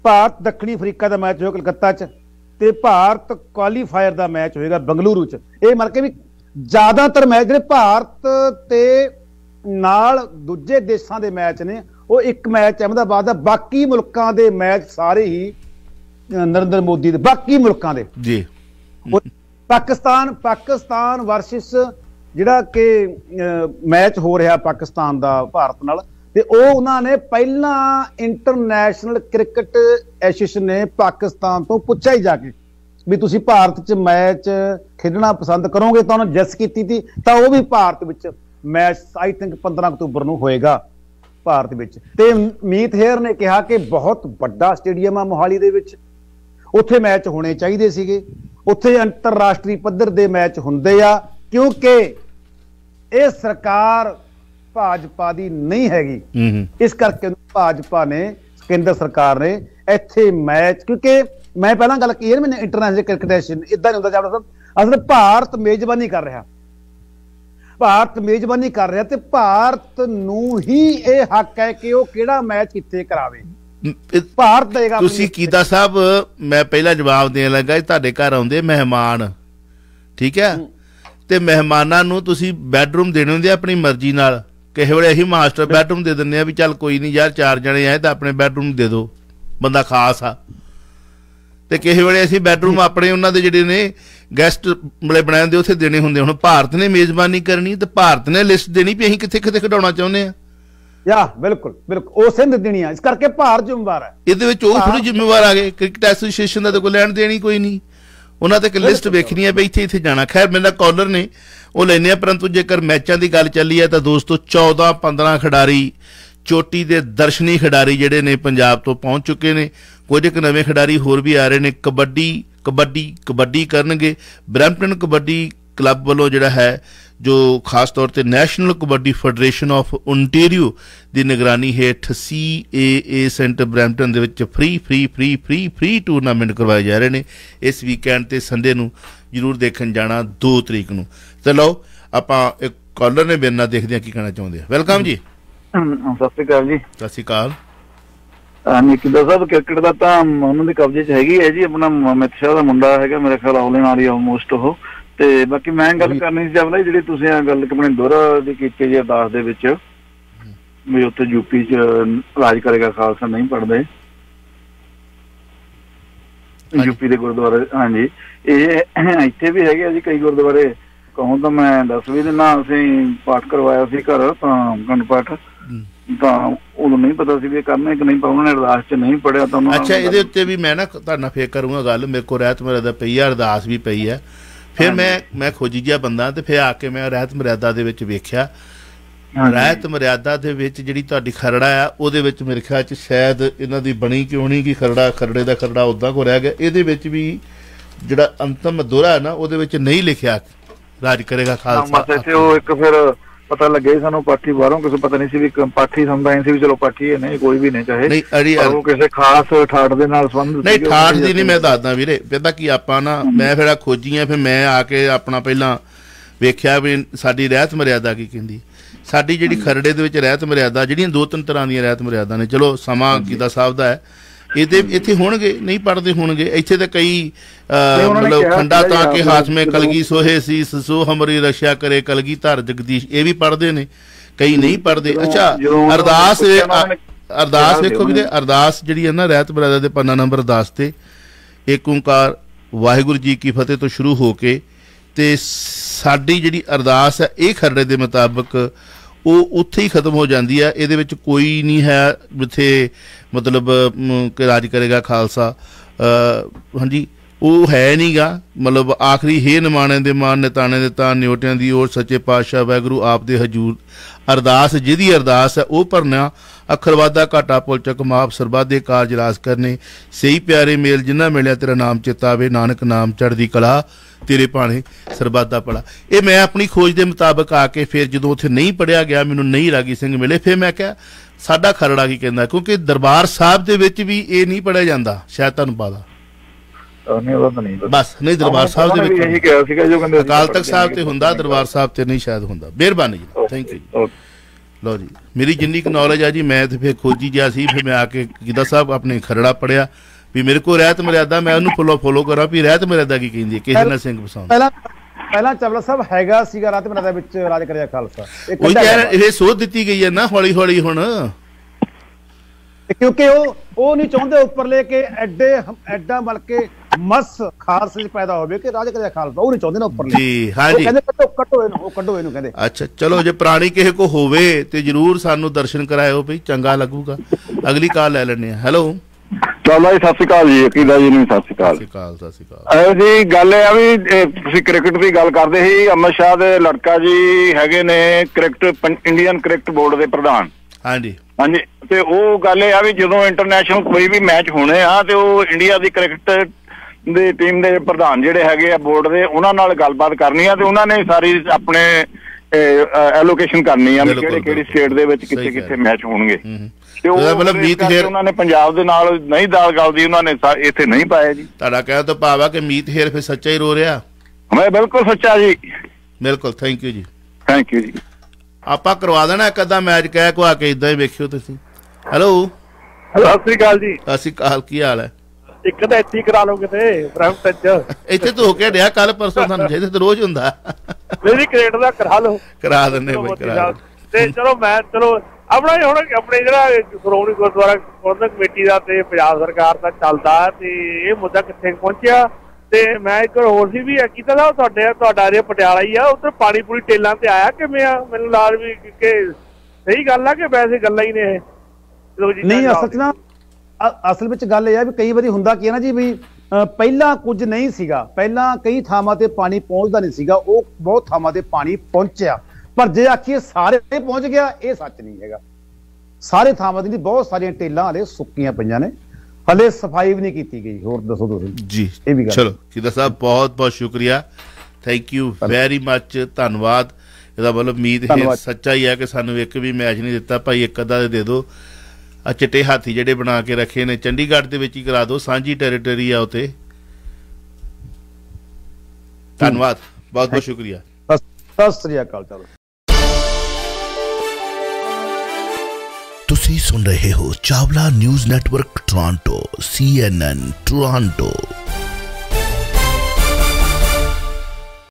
ਭਾਰਤ ਦੱਖਣੀ ਅਫਰੀਕਾ ਦਾ ਮੈਚ ਹੋਏਗਾ ਕਲਕੱਤਾ 'ਚ ਤੇ ਭਾਰਤ ਕੁਆਲੀਫਾਇਰ ਦਾ ਮੈਚ ਹੋਏਗਾ ਬੰਗਲੁਰੂ 'ਚ ਇਹ ਮਤਲਬ ਕਿ ਵੀ ਜ਼ਿਆਦਾਤਰ ਮੈਚ ਜਿਹੜੇ ਭਾਰਤ ਤੇ ਨਾਲ ਦੂਜੇ ਦੇਸ਼ਾਂ ਦੇ ਮੈਚ ਨੇ ਉਹ ਇੱਕ ਮੈਚ ਅਹਿਮਦਾਬਾਦ ਦਾ ਬਾਕੀ ਮੁਲਕਾਂ ਦੇ ਮੈਚ ਸਾਰੇ ਹੀ ਨਰਿੰਦਰ ਮੋਦੀ ਦੇ ਬਾਕੀ ਮੁਲਕਾਂ ਦੇ ਜੀ ਪਾਕਿਸਤਾਨ ਪਾਕਿਸਤਾਨ ਵਰਸਸ ਜਿਹੜਾ ਕਿ ਮੈਚ ਹੋ ਰਿਹਾ ਪਾਕਿਸਤਾਨ ਦਾ ਭਾਰਤ ਨਾਲ ਤੇ ਉਹ ਉਹਨਾਂ ਨੇ ਪਹਿਲਾਂ ਇੰਟਰਨੈਸ਼ਨਲ ਕ੍ਰਿਕਟ ਐਸੋਸੀਏਸ਼ਨ ਨੇ ਪਾਕਿਸਤਾਨ ਤੋਂ ਪੁੱਛਿਆ ਹੀ ਜਾ ਕੇ ਵੀ ਤੁਸੀਂ ਭਾਰਤ 'ਚ ਮੈਚ ਖੇਡਣਾ ਪਸੰਦ ਕਰੋਗੇ ਤਾਂ ਉਹਨਾਂ ਜੱਸ ਕੀਤੀ ਸੀ ਤਾਂ ਉਹ ਵੀ ਭਾਰਤ ਵਿੱਚ ਮੈਚ ਆਈ ਥਿੰਕ 15 ਅਕਤੂਬਰ ਨੂੰ ਹੋਏਗਾ ਭਾਰਤ ਵਿੱਚ ਤੇ ਮੀਤ ਹੇਰ ਨੇ ਕਿਹਾ ਕਿ ਬਹੁਤ ਵੱਡਾ ਸਟੇਡੀਅਮ ਆ ਮੋਹਾਲੀ ਦੇ ਵਿੱਚ ਉੱਥੇ ਮੈਚ ਹੋਣੇ ਚਾਹੀਦੇ ਸੀਗੇ ਉੱਥੇ ਅੰਤਰਰਾਸ਼ਟਰੀ ਪੱਧਰ ਦੇ ਮੈਚ ਹੁੰਦੇ ਆ ਕਿਉਂਕਿ ਇਹ ਸਰਕਾਰ ਭਾਜਪਾ ਦੀ ਨਹੀਂ ਹੈਗੀ ਇਸ ਕਰਕੇ ਭਾਜਪਾ ਨੇ ਕੇਂਦਰ ਸਰਕਾਰ ਨੇ ਇੱਥੇ ਮੈਚ ਕਿਉਂਕਿ ਮੈਂ ਪਹਿਲਾਂ ਗੱਲ ਕੀਤੀ ਹੈ ਮੈਨੇ ਇੰਟਰਨੈਸ਼ਨਲ ਕ੍ਰਿਕਟੇਸ਼ਨ ਇਦਾਂ ਹੁੰਦਾ ਜਾਂਦਾ ਸਾਹਿਬ ਅਸਲ ਭਾਰਤ ਮੇਜ਼ਬਾਨੀ ਕਰ ਰਿਹਾ ਭਾਰਤ ਮੇਜ਼ਬਾਨੀ ਕਰ ਰਿਹਾ ਤੇ ਭਾਰਤ ਨੂੰ ਹੀ ਇਹ ਹੱਕ ਹੈ ਕਿ ਉਹ ਕਿਹੜਾ ਮੈਚ ਕਿੱਥੇ ਕਰਾਵੇ ਭਾਰਤ ਦੇਗਾ ਤੁਸੀਂ ਕੀਤਾ ਸਾਹਿਬ ਮੈਂ ਪਹਿਲਾਂ ਜਵਾਬ ਦੇਣ ਲੱਗਾ ਤੁਹਾਡੇ ਘਰ ਆਉਂਦੇ ਮਹਿਮਾਨ ਠੀਕ ਹੈ ਤੇ ਮਹਿਮਾਨਾਂ ਨੂੰ ਤੁਸੀਂ ਬੈੱਡਰੂਮ ਦੇਣੇ ਹੁੰਦੇ ਆਪਣੀ ਮਰਜ਼ੀ ਨਾਲ ਕਿਸੇ ਵੇਲੇ ਅਸੀਂ ਮਾਸਟਰ ਬੈੱਡਰੂਮ ਦੇ ਦਿੰਨੇ ਆ ਵੀ ਚੱਲ ਕੋਈ ਨਹੀਂ ਯਾਰ ਚਾਰ ਜਣੇ ਆਏ ਤਾਂ ਆਪਣੇ ਬੈੱਡਰੂਮ ਦੇ ਦਿਓ ਬੰਦਾ ਖਾਸ ਆ ਤੇ ਕਿਸੇ ਵੇਲੇ ਅਸੀਂ ਬੈੱਡਰੂਮ ਆਪਣੇ ਉਹਨਾਂ ਦੇ ਜਿਹੜੇ ਨੇ ਗੈਸਟ ਬਲੇ ਬਣਾਏ ਹੁੰਦੇ ਉੱਥੇ ਦੇਣੇ ਹੁੰਦੇ ਹੁਣ ਭਾਰਤ ਨੇ ਮੇਜ਼ਬਾਨੀ ਕਰਨੀ ਤੇ ਭਾਰਤ ਨੇ ਲਿਸਟ ਦੇਣੀ ਵੀ ਅਸੀਂ ਕਿੱਥੇ ਕਿੱਥੇ ਘਡਾਉਣਾ ਚਾਹੁੰਦੇ ਆ ਯਾ ਬਿਲਕੁਲ ਬਿਲਕੁਲ ਉਹ ਸਿੰਧ ਦੇਣੀ ਆ ਇਸ ਕਰਕੇ ਭਾਰ ਜ਼ਿੰਮੇਵਾਰ ਹੈ ਇਹਦੇ ਵਿੱਚ ਉਹ ਥੋੜੀ ਜ਼ਿੰਮੇਵਾਰ ਆ ਗਏ ਕ੍ਰਿਕਟ ਐਸੋਸੀਏਸ਼ਨ ਦਾ ਤਾਂ ਕੋਈ ਲੈਣ ਦੇਣੀ ਕੋਈ ਨਹੀਂ ਉਹਨਾਂ ਤੇ ਇੱਕ ਲਿਸਟ ਵੇਖਣੀ ਹੈ ਬਈ ਇੱਥੇ ਇੱਥੇ ਜਾਣਾ ਖੈਰ ਮੇਰਾ ਕਾਲਰ ਨੇ ਉਹ ਲੈਨੇ ਆ ਪਰੰਤੂ ਜੇਕਰ ਮੈਚਾਂ ਦੀ ਗੱਲ ਚੱਲੀ ਹੈ ਤਾਂ ਦੋਸਤੋ 14 15 ਖਿਡਾਰੀ ਚੋਟੀ ਦੇ ਦਰਸ਼ਨੀ ਖਿਡਾਰੀ ਜਿਹੜੇ ਨੇ ਪੰਜਾਬ ਤੋਂ ਪਹੁੰਚ ਚੁੱਕੇ ਨੇ ਕੁਝ ਇੱਕ ਨਵੇਂ ਖਿਡਾਰੀ ਹੋਰ ਵੀ ਆ ਰਹੇ ਨੇ ਕਬੱਡੀ ਕਬੱਡੀ ਕਬੱਡੀ ਕਰਨਗੇ ਬ੍ਰੈਂਪਟਨ ਕਬੱਡੀ ਕਲੱਬ ਵੱਲੋਂ ਜਿਹੜਾ ਹੈ ਜੋ ਖਾਸ ਤੌਰ ਤੇ national kabaddi federation of Ontario ਦੀ ਨਿਗਰਾਨੀ ਹੇਠ CAA ਸੈਂਟਰ ਬ੍ਰੈਂਪਟਨ ਦੇ ਵਿੱਚ free free free free free tournament ਕਰਵਾਏ ਜਾ ਰਹੇ ਨੇ ਇਸ ਵੀਕਐਂਡ ਤੇ ਸੰਡੇ ਨੂੰ ਜ਼ਰੂਰ ਦੇਖਣ ਜਾਣਾ 2 ਤਰੀਕ ਨੂੰ ਤੇ ਲਓ ਆਪਾਂ ਇੱਕ ਕਾਲਰ ਨੇ ਬਿਆਨਾ ਦੇਖਦੇ ਆ ਕੀ ਕਹਿਣਾ ਚਾਹੁੰਦੇ ਆ ਵੈਲਕਮ ਜੀ ਸਤਿ ਸ਼੍ਰੀ ਅਕਾਲ ਜੀ ਸਤਿ ਸ਼੍ਰੀ ਅਕਾਲ ਕਿ ਸਾਹਿਬ ਕ੍ਰਿਕਟ ਦਾ ਤਾਂ ਉਹਨਾਂ ਦੇ ਕਬਜ਼ੇ 'ਚ ਹੈਗੀ ਹੈ ਜੀ ਆਪਣਾ ਮਿਤ ਸ਼ਾਹ ਦਾ ਮੁੰਡਾ ਹੈਗਾ ਮੇਰੇ ਖਿਆਲ ਨਾਲ ਇਨ ਆਲਮੋਸਟ ਉਹ ਤੇ ਬਾਕੀ ਮੈਂ ਗੱਲ ਕਰਨੀ ਸੀ ਜਵਲਾ ਜਿਹੜੀ ਤੁਸੀਂ ਆ ਗੱਲ ਆਪਣੇ ਦੋਹਰਾ ਦੀ ਕੀਤੀ ਜੀ ਅਰਦਾਸ ਦੇ ਵਿੱਚ ਵੀ ਉੱਥੇ ਯੂਪੀ ਚ ਰਾਜ ਕਰੇਗਾ ਖਾਲਸਾ ਨਹੀਂ ਪੜਦੇ ਯੂਪੀ ਦੇ ਗੁਰਦੁਆਰੇ ਹਾਂਜੀ ਇਹ ਇੱਥੇ ਵੀ ਹੈਗੇ ਆ ਜੀ ਕਈ ਗੁਰਦੁਆਰੇ ਕਹੋਂ ਤਾਂ ਮੈਂ ਦੱਸ ਵੀ ਦਿਨਾਂ ਅਸੀਂ ਪਾਠ ਕਰਵਾਇਆ ਸੀ ਘਰ ਤਾਂ ਗੰਡ ਪਾਠ ਤਾਂ ਉਹਨੂੰ ਨਹੀਂ ਪਤਾ ਸੀ ਵੀ ਇਹ ਕਰਨਾ ਕਿ ਨਹੀਂ ਪਰ ਉਹਨਾਂ ਨੇ ਅਰਦਾਸ 'ਚ ਨਹੀਂ ਪੜਿਆ ਤਾਂ ਉਹਨਾਂ ਅੱਛਾ ਇਹਦੇ ਉੱਤੇ ਵੀ ਮੈਂ ਨਾ ਤੁਹਾਡਾ ਫੇਰ ਕਰੂੰਗਾ ਗੱਲ ਮੇਰੇ ਕੋਲ ਰਹਿਤ ਮੇਰੇ ਦਾ ਪਈ ਅਰਦਾਸ ਵੀ ਪਈ ਹੈ ਫਿਰ ਮੈਂ ਮੈਂ ਖੋਜੀ ਗਿਆ ਬੰਦਾ ਤੇ ਫਿਰ ਆ ਕੇ ਮੈਂ ਰਹਿਤ ਮਰਿਆਦਾ ਦੇ ਵਿੱਚ ਵੇਖਿਆ ਰਹਿਤ ਮਰਿਆਦਾ ਦੇ ਵਿੱਚ ਜਿਹੜੀ ਤੁਹਾਡੀ ਖਰੜਾ ਆ ਉਹਦੇ ਵਿੱਚ ਮੇਰੇ ਖਿਆਲ ਚ ਸ਼ਾਇਦ ਇਹਨਾਂ ਦੀ ਬਣੀ ਕਿਉਂ ਨਹੀਂ ਕਿ ਖਰੜਾ ਖਰੜੇ ਦਾ ਖਰੜਾ ਉਦਾਂ ਕੋ ਰਹਿ ਗਿਆ ਇਹਦੇ ਵਿੱਚ ਵੀ ਜਿਹੜਾ ਅੰਤਮ ਦੋਰਾ ਹੈ ਨਾ ਉਹਦੇ ਵਿੱਚ ਨਹੀਂ ਲਿਖਿਆ ਰਾਜ ਕਰੇਗਾ ਖਾਲਸਾ ਮਤਲਬ ਉਹ ਇੱਕ ਫਿਰ ਪਤਾ ਲੱਗਿਆ ਸਾਨੂੰ ਪਾਠੀ ਬਾਹਰੋਂ ਕਿਸੇ ਪਤਾ ਨਹੀਂ ਸੀ ਵੀ ਪਾਠੀ ਸਮਝਾਇਆ ਸੀ ਵੀ ਚਲੋ ਪਾਠੀ ਹੈ ਨਹੀਂ ਕੋਈ ਵੀ ਨਹੀਂ ਚਾਹੇ ਨਹੀਂ ਅੜੀ ਉਹ ਕਿਸੇ ਖਾਸ ਠਾੜ ਦੇ ਨਾਲ ਸੰਬੰਧ ਨਹੀਂ ਠਾੜ ਦੀ ਨਹੀਂ ਮੈਂ ਦੱਸਦਾ ਵੀਰੇ ਪਤਾ ਕੀ ਆਪਾਂ ਨਾ ਮੈਂ ਫਿਰ ਆ ਖੋਜੀਆਂ ਫਿਰ ਮੈਂ ਆ ਕੇ ਆਪਣਾ ਪਹਿਲਾਂ ਵੇਖਿਆ ਵੀ ਸਾਡੀ ਰਹਿਤ ਮਰਿਆਦਾ ਕੀ ਕਹਿੰਦੀ ਸਾਡੀ ਜਿਹੜੀ ਖਰੜੇ ਦੇ ਵਿੱਚ ਰਹਿਤ ਮਰਿਆਦਾ ਜਿਹੜੀਆਂ ਦੋ ਤਿੰਨ ਤਰ੍ਹਾਂ ਦੀਆਂ ਰਹਿਤ ਮਰਿਆਦਾ ਨੇ ਚਲੋ ਸਮਾਂ ਕੀਤਾ ਸਾਹਬ ਦਾ ਹੈ ਇਹਦੇ ਇੱਥੇ ਹੋਣਗੇ ਨਹੀਂ ਪੜਦੇ ਹੋਣਗੇ ਇੱਥੇ ਤਾਂ ਕਈ ਮਤਲਬ ਖੰਡਾ ਤਾਂ ਕਿ ਹਾਸਮੇ ਕਲਗੀ ਸੋਹੇ ਸੀ ਸੋ ਹਮਰੀ ਰਸ਼ਿਆ ਕਰੇ ਕਲਗੀ ਧਰ ਜਗਦੀਸ਼ ਇਹ ਵੀ ਪੜਦੇ ਨੇ ਕਈ ਨਹੀਂ ਪੜਦੇ ਅੱਛਾ ਅਰਦਾਸ ਅਰਦਾਸ ਵੇਖੋ ਵੀਰੇ ਅਰਦਾਸ ਜਿਹੜੀ ਹੈ ਨਾ ਰਹਿਤ ਬਰਾਦਰ ਦੇ ਪੰਨਾ ਨੰਬਰ 10 ਤੇ ਏਕ ਓੰਕਾਰ ਵਾਹਿਗੁਰੂ ਜੀ ਕੀ ਫਤਿਹ ਤੋਂ ਸ਼ੁਰੂ ਹੋ ਕੇ ਤੇ ਸਾਡੀ ਜਿਹੜੀ ਅਰਦਾਸ ਹੈ ਇਹ ਖਰੜੇ ਦੇ ਮੁਤਾਬਕ ਉਹ ਉੱਥੇ ਹੀ ਖਤਮ ਹੋ ਜਾਂਦੀ ਹੈ ਇਹਦੇ ਵਿੱਚ ਕੋਈ ਨਹੀਂ ਹੈ ਜਿੱਥੇ ਮਤਲਬ ਕਿ ਰਾਜ ਕਰੇਗਾ ਖਾਲਸਾ ਹਾਂਜੀ ਉਹ ਹੈ ਨਹੀਂਗਾ ਮਤਲਬ ਆਖਰੀ ਹੇ ਨਿਮਾਣੇ ਦੇ ਮਾਨ ਨਿਤਾਣੇ ਦੇ ਤਾਂ ਨਿਉਟਿਆਂ ਦੀ ਉਹ ਸੱਚੇ ਪਾਤਸ਼ਾਹ ਵੈਗਰੂ ਆਪ ਦੇ ਹਜੂਰ ਅਰਦਾਸ ਜਿਹਦੀ ਅਰਦਾਸ ਹੈ ਉਹ ਭਰਨਾ ਅਖਰਵਾਦਾ ਘਾਟਾ ਪੁਲ ਚਕ ਮਾਫ ਸਰਬਾਦੇ ਕਾਰਜ ਰਾਸ ਕਰਨੇ ਸਹੀ ਪਿਆਰੇ ਮੇਲ ਜਿੰਨਾ ਮਿਲਿਆ ਤੇਰਾ ਨਾਮ ਚਿਤਾਵੇ ਨਾਨਕ ਨਾਮ ਚੜਦੀ ਕਲਾ ਤੇਰੇ ਭਾਣੇ ਸਰਬਾਦਾ ਪੜਾ ਇਹ ਮੈਂ ਆਪਣੀ ਖੋਜ ਦੇ ਮੁਤਾਬਕ ਆ ਕੇ ਫਿਰ ਜਦੋਂ ਉੱਥੇ ਨਹੀਂ ਪੜਿਆ ਗਿਆ ਮੈਨੂੰ ਨਹੀਂ ਰਾਗੀ ਸਿੰਘ ਮਿਲੇ ਫਿਰ ਮੈਂ ਕਿਹਾ ਸਾਡਾ ਖਰੜਾ ਕੀ ਕਹਿੰਦਾ ਕਿਉਂਕਿ ਦਰਬਾਰ ਸਾਹਿਬ ਦੇ ਵਿੱਚ ਵੀ ਇਹ ਨਹੀਂ ਪੜਿਆ ਜਾਂਦਾ ਸ਼ਾਇਦ ਤੁਹਾਨੂੰ ਪਤਾ ਨਹੀਂ ਉਹਦਾ ਨਹੀਂ ਬਸ ਨਹੀਂ ਦਰਬਾਰ ਸਾਹਿਬ ਦੇ ਵਿੱਚ ਹੀ ਕਿਹਾ ਸੀਗਾ ਜੋ ਕਹਿੰਦੇ ਅਕਾਲ ਤਖਤ ਸਾਹਿਬ ਤੇ ਹੁੰਦਾ ਦਰਬਾਰ ਸਾਹਿਬ ਤੇ ਨਹੀਂ ਸ਼ਾਇਦ ਹੁੰਦਾ ਮਿਹਰਬਾਨੀ ਜੀ ਥੈਂਕ ਯੂ ਲੋ ਜੀ ਮੇਰੀ ਜਿੰਨੀ ਕੁ ਨੌਲੇਜ ਆ ਜੀ ਮੈਂ ਤੇ ਫੇਰ ਖੋਜੀ ਜਿਆ ਸੀ ਫਿਰ ਮੈਂ ਆ ਕੇ ਗਿੱਦਾ ਸਾਹਿਬ ਆਪਣੇ ਖਰੜਾ ਪੜਿਆ ਵੀ ਮੇਰੇ ਕੋ ਰਹਿਤ ਮਰਿਆਦਾ ਮੈਂ ਉਹਨੂੰ ਫੋਲੋ ਫੋਲੋ ਕਰਾਂ ਵੀ ਰਹਿਤ ਮਰਿਆਦਾ ਕੀ ਕਹਿੰਦੀ ਹੈ ਕਿਸ਼ਨ ਸਿੰਘ ਪਸੰਦ ਪਹਿਲਾਂ ਪਹਿਲਾਂ ਚਵਲਾ ਸਾਹਿਬ ਹੈਗਾ ਸੀਗਾ ਰਾਤ ਮਰਿਆਦਾ ਵਿੱਚ ਰਾਜ ਕਰਿਆ ਖਾਲਸਾ ਉਹ ਯਾਰ ਇਹ ਸੋਧ ਦਿੱਤੀ ਗਈ ਹੈ ਨਾ ਹੌਲੀ ਹੌਲੀ ਹੁਣ ਕਿਉਂਕਿ ਉਹ ਉਹ ਨਹੀਂ ਚਾਹੁੰਦੇ ਉੱਪਰ ਲੈ ਕੇ ਐਡੇ ਐਡਾ ਬਲਕੇ ਮਸ ਖਾਸ ਜਿ ਪੈਦਾ ਹੋਵੇ ਕਿ ਰਾਜ ਕਰਿਆ ਖਾਲ ਉਹ ਨਹੀਂ ਚਾਹੁੰਦੇ ਨਾ ਉੱਪਰ ਜੀ ਹਾਂ ਜੀ ਕਹਿੰਦੇ ਕੱਟੋ ਕੱਟੋ ਇਹਨੂੰ ਉਹ ਕੱਢੋ ਇਹਨੂੰ ਕਹਿੰਦੇ ਅੱਛਾ ਚਲੋ ਜੇ ਪ੍ਰਾਣੀ ਕਿਸੇ ਕੋ ਹੋਵੇ ਤੇ ਜਰੂਰ ਸਾਨੂੰ ਦਰਸ਼ਨ ਕਰਾਇਓ ਭਈ ਚੰਗਾ ਲੱਗੂਗਾ ਅਗਲੀ ਕਾਲ ਲੈ ਲੈਣੇ ਆ ਹੈਲੋ ਚਲੋ ਜੀ ਸਤਿ ਸ਼੍ਰੀ ਅਕਾਲ ਜੀ ਅਕੀਦਾ ਜੀ ਨੂੰ ਸਤਿ ਸ਼੍ਰੀ ਅਕਾਲ ਸਤਿ ਸ਼੍ਰੀ ਅਕਾਲ ਸਤਿ ਸ਼੍ਰੀ ਅਕਾਲ ਜੀ ਗੱਲ ਇਹ ਆ ਵੀ ਤੁਸੀਂ ਕ੍ਰਿਕਟ ਦੀ ਗੱਲ ਕਰਦੇ ਸੀ ਅਮਰ ਸ਼ਾਹ ਦੇ ਲੜਕਾ ਜੀ ਹੈਗੇ ਨੇ ਕ੍ਰਿਕਟ ਇੰਡੀਅਨ ਕ੍ਰਿਕਟ ਬੋਰਡ ਦੇ ਪ੍ਰਧਾਨ ਹਾਂਜੀ ਹਾਂਜੀ ਤੇ ਉਹ ਗੱਲ ਇਹ ਆ ਵੀ ਜਦੋਂ ਇੰਟਰਨੈਸ਼ਨਲ ਕੋਈ ਵੀ ਮੈਚ ਹੋਣੇ ਆ ਤੇ ਉਹ ਇੰਡੀਆ ਦੀ ਕ੍ਰਿਕਟ ਦੀ ਟੀਮ ਦੇ ਪ੍ਰਧਾਨ ਜਿਹੜੇ ਹੈਗੇ ਆ ਬੋਰਡ ਦੇ ਉਹਨਾਂ ਨਾਲ ਗੱਲਬਾਤ ਕਰਨੀ ਆ ਤੇ ਉਹਨਾਂ ਨੇ ਸਾਰੀ ਆਪਣੇ ਐਲੋਕੇਸ਼ਨ ਕਰਨੀ ਆ ਕਿਹੜੇ ਕਿਹੜੇ ਸਟੇਟ ਦੇ ਵਿੱਚ ਕਿੱਥੇ ਕਿੱਥੇ ਮੈਚ ਹੋਣਗੇ ਤੇ ਉਹ ਮਤਲਬ ਮੀਤ ਹੇਰ ਉਹਨਾਂ ਨੇ ਪੰਜਾਬ ਦੇ ਨਾਲ ਨਹੀਂ ਦਾਲ ਗਲਦੀ ਉਹਨਾਂ ਨੇ ਇੱਥੇ ਨਹੀਂ ਪਾਇਆ ਜੀ ਤੁਹਾਡਾ ਕਹਿ ਤਾਂ ਭਾਵ ਆ ਕਿ ਮੀਤ ਹੇਰ ਫਿਰ ਸੱਚਾ ਹੀ ਰੋ ਰਿਹਾ ਮੈਂ ਬਿਲਕੁਲ ਸੱਚਾ ਜੀ ਬਿਲਕੁਲ ਥੈਂਕ ਯੂ ਜੀ ਥੈਂਕ ਯੂ ਜੀ ਆਪਾਂ ਕਰਵਾ ਦੇਣਾ ਇੱਕ ਅੱਧਾ ਮੈਚ ਕਹਿ ਕੋ ਆ ਕੇ ਇਦਾਂ ਹੀ ਵੇਖਿਓ ਤੁਸੀਂ ਹੈਲੋ ਸਤਿ ਸ੍ਰੀ ਅਕਾਲ ਜੀ ਸਤਿ ਸ੍ਰੀ ਅਕਾਲ ਕੀ ਹਾਲ ਹੈ ਇੱਕ ਤਾਂ ਇੱਥੇ ਕਰਾ ਲਓ ਕਿਤੇ ਬ੍ਰਹਮਪਤ ਚ ਇੱਥੇ ਧੋ ਹੋ ਕੇ ਰਿਹਾ ਕੱਲ ਪਰਸੋਂ ਸਾਨੂੰ ਜਿਹਦੇ ਤੇ ਰੋਜ਼ ਹੁੰਦਾ ਮੇਰੀ ਕ੍ਰੇਡ ਦਾ ਕਰਾ ਲਓ ਕਰਾ ਦਿੰਦੇ ਬਈ ਕਰਾ ਤੇ ਚਲੋ ਮੈਂ ਚਲੋ ਆਪਣਾ ਹੀ ਹੁਣ ਆਪਣੇ ਜਿਹੜਾ ਸ਼੍ਰੋਮਣੀ ਗੁਰਦੁਆਰਾ ਕੋਰਨ ਕਮੇਟੀ ਦਾ ਤੇ ਪੰਜਾਬ ਸਰਕਾਰ ਦਾ ਚੱਲਦਾ ਤੇ ਇਹ ਮੁੱਦਾ ਕਿੱਥੇ ਪਹੁੰਚਿਆ ਤੇ ਮੈਂ ਇੱਕ ਹੋਰ ਸੀ ਵੀ ਕੀਤਾ ਦਾ ਤੁਹਾਡੇ ਤੁਹਾਡਾ ਏਰੀਆ ਪਟਿਆਲਾ ਹੀ ਆ ਉਧਰ ਪਾਣੀ ਪੂਰੀ ਟੇਲਾਂ ਤੇ ਆਇਆ ਕਿਵੇਂ ਆ ਮੈਨੂੰ ਲਾਜ ਵੀ ਕਿ ਸਹੀ ਗੱਲ ਆ ਕਿ ਵੈਸੇ ਗੱਲਾਂ ਹੀ ਨੇ ਇਹ ਨਹੀਂ ਆ ਚ ਅਸਲ ਵਿੱਚ ਗੱਲ ਇਹ ਆ ਵੀ ਕਈ ਵਾਰੀ ਹੁੰਦਾ ਕੀ ਹੈ ਨਾ ਜੀ ਵੀ ਪਹਿਲਾਂ ਕੁਝ ਨਹੀਂ ਸੀਗਾ ਪਹਿਲਾਂ ਕਈ ਥਾਵਾਂ ਤੇ ਪਾਣੀ ਪਹੁੰਚਦਾ ਨਹੀਂ ਸੀਗਾ ਉਹ ਬਹੁਤ ਥਾਵਾਂ ਤੇ ਪਾਣੀ ਪਹੁੰਚਿਆ ਪਰ ਜੇ ਆਖੀਏ ਸਾਰੇ ਪਹੁੰਚ ਗਿਆ ਇਹ ਸੱਚ ਨਹੀਂ ਹੈਗਾ ਸਾਰੇ ਥਾਵਾਂ ਦੀ ਬਹੁਤ ਸਾਰੀਆਂ ਟੇਲਾਂ ਹਲੇ ਸੁੱਕੀਆਂ ਪਈਆਂ ਨੇ ਹਲੇ ਸਫਾਈ ਵੀ ਨਹੀਂ ਕੀਤੀ ਗਈ ਹੋਰ ਦੱਸੋ ਤੁਸੀਂ ਜੀ ਇਹ ਵੀ ਗੱਲ ਚਲੋ ਕਿਦਾ ਸਾਹਿਬ ਬਹੁਤ ਬਹੁਤ ਸ਼ੁਕਰੀਆ ਥੈਂਕ ਯੂ ਵੈਰੀ ਮੱਚ ਧੰਨਵਾਦ ਇਹਦਾ ਮਤਲਬ ਉਮੀਦ ਹੈ ਸੱਚਾ ਹੀ ਹੈ ਕਿ ਸਾਨੂੰ ਇੱਕ ਵੀ ਮੈਚ ਨਹੀਂ ਦਿੱਤਾ ਭਾਈ ਇੱਕ ਅੱਧਾ ਦੇ ਦਿਓ ਆ ਚਿੱਟੇ ਹਾਥੀ ਜਿਹੜੇ ਬਣਾ ਕੇ ਰੱਖੇ ਨੇ ਚੰਡੀਗੜ੍ਹ ਦੇ ਵਿੱਚ ਹੀ ਕਰਾ ਦਿਓ ਸਾਂਝੀ ਟੈਰੀਟਰੀ ਆ ਉਤੇ ਧੰਨਵਾਦ ਬਹੁਤ ਬਹੁਤ ਸ਼ੁਕਰੀਆ ਸਤਿ ਸ੍ਰੀ ਅਕਾਲ ਚਲੋ ਤੁਸੀਂ ਸੁਣ ਰਹੇ ਹੋ ਚਾਵਲਾ ਨਿਊਜ਼ ਨੈਟਵਰਕ ਟੋਰਾਂਟੋ ਐਨ ਟੋਰਾਂਟੋ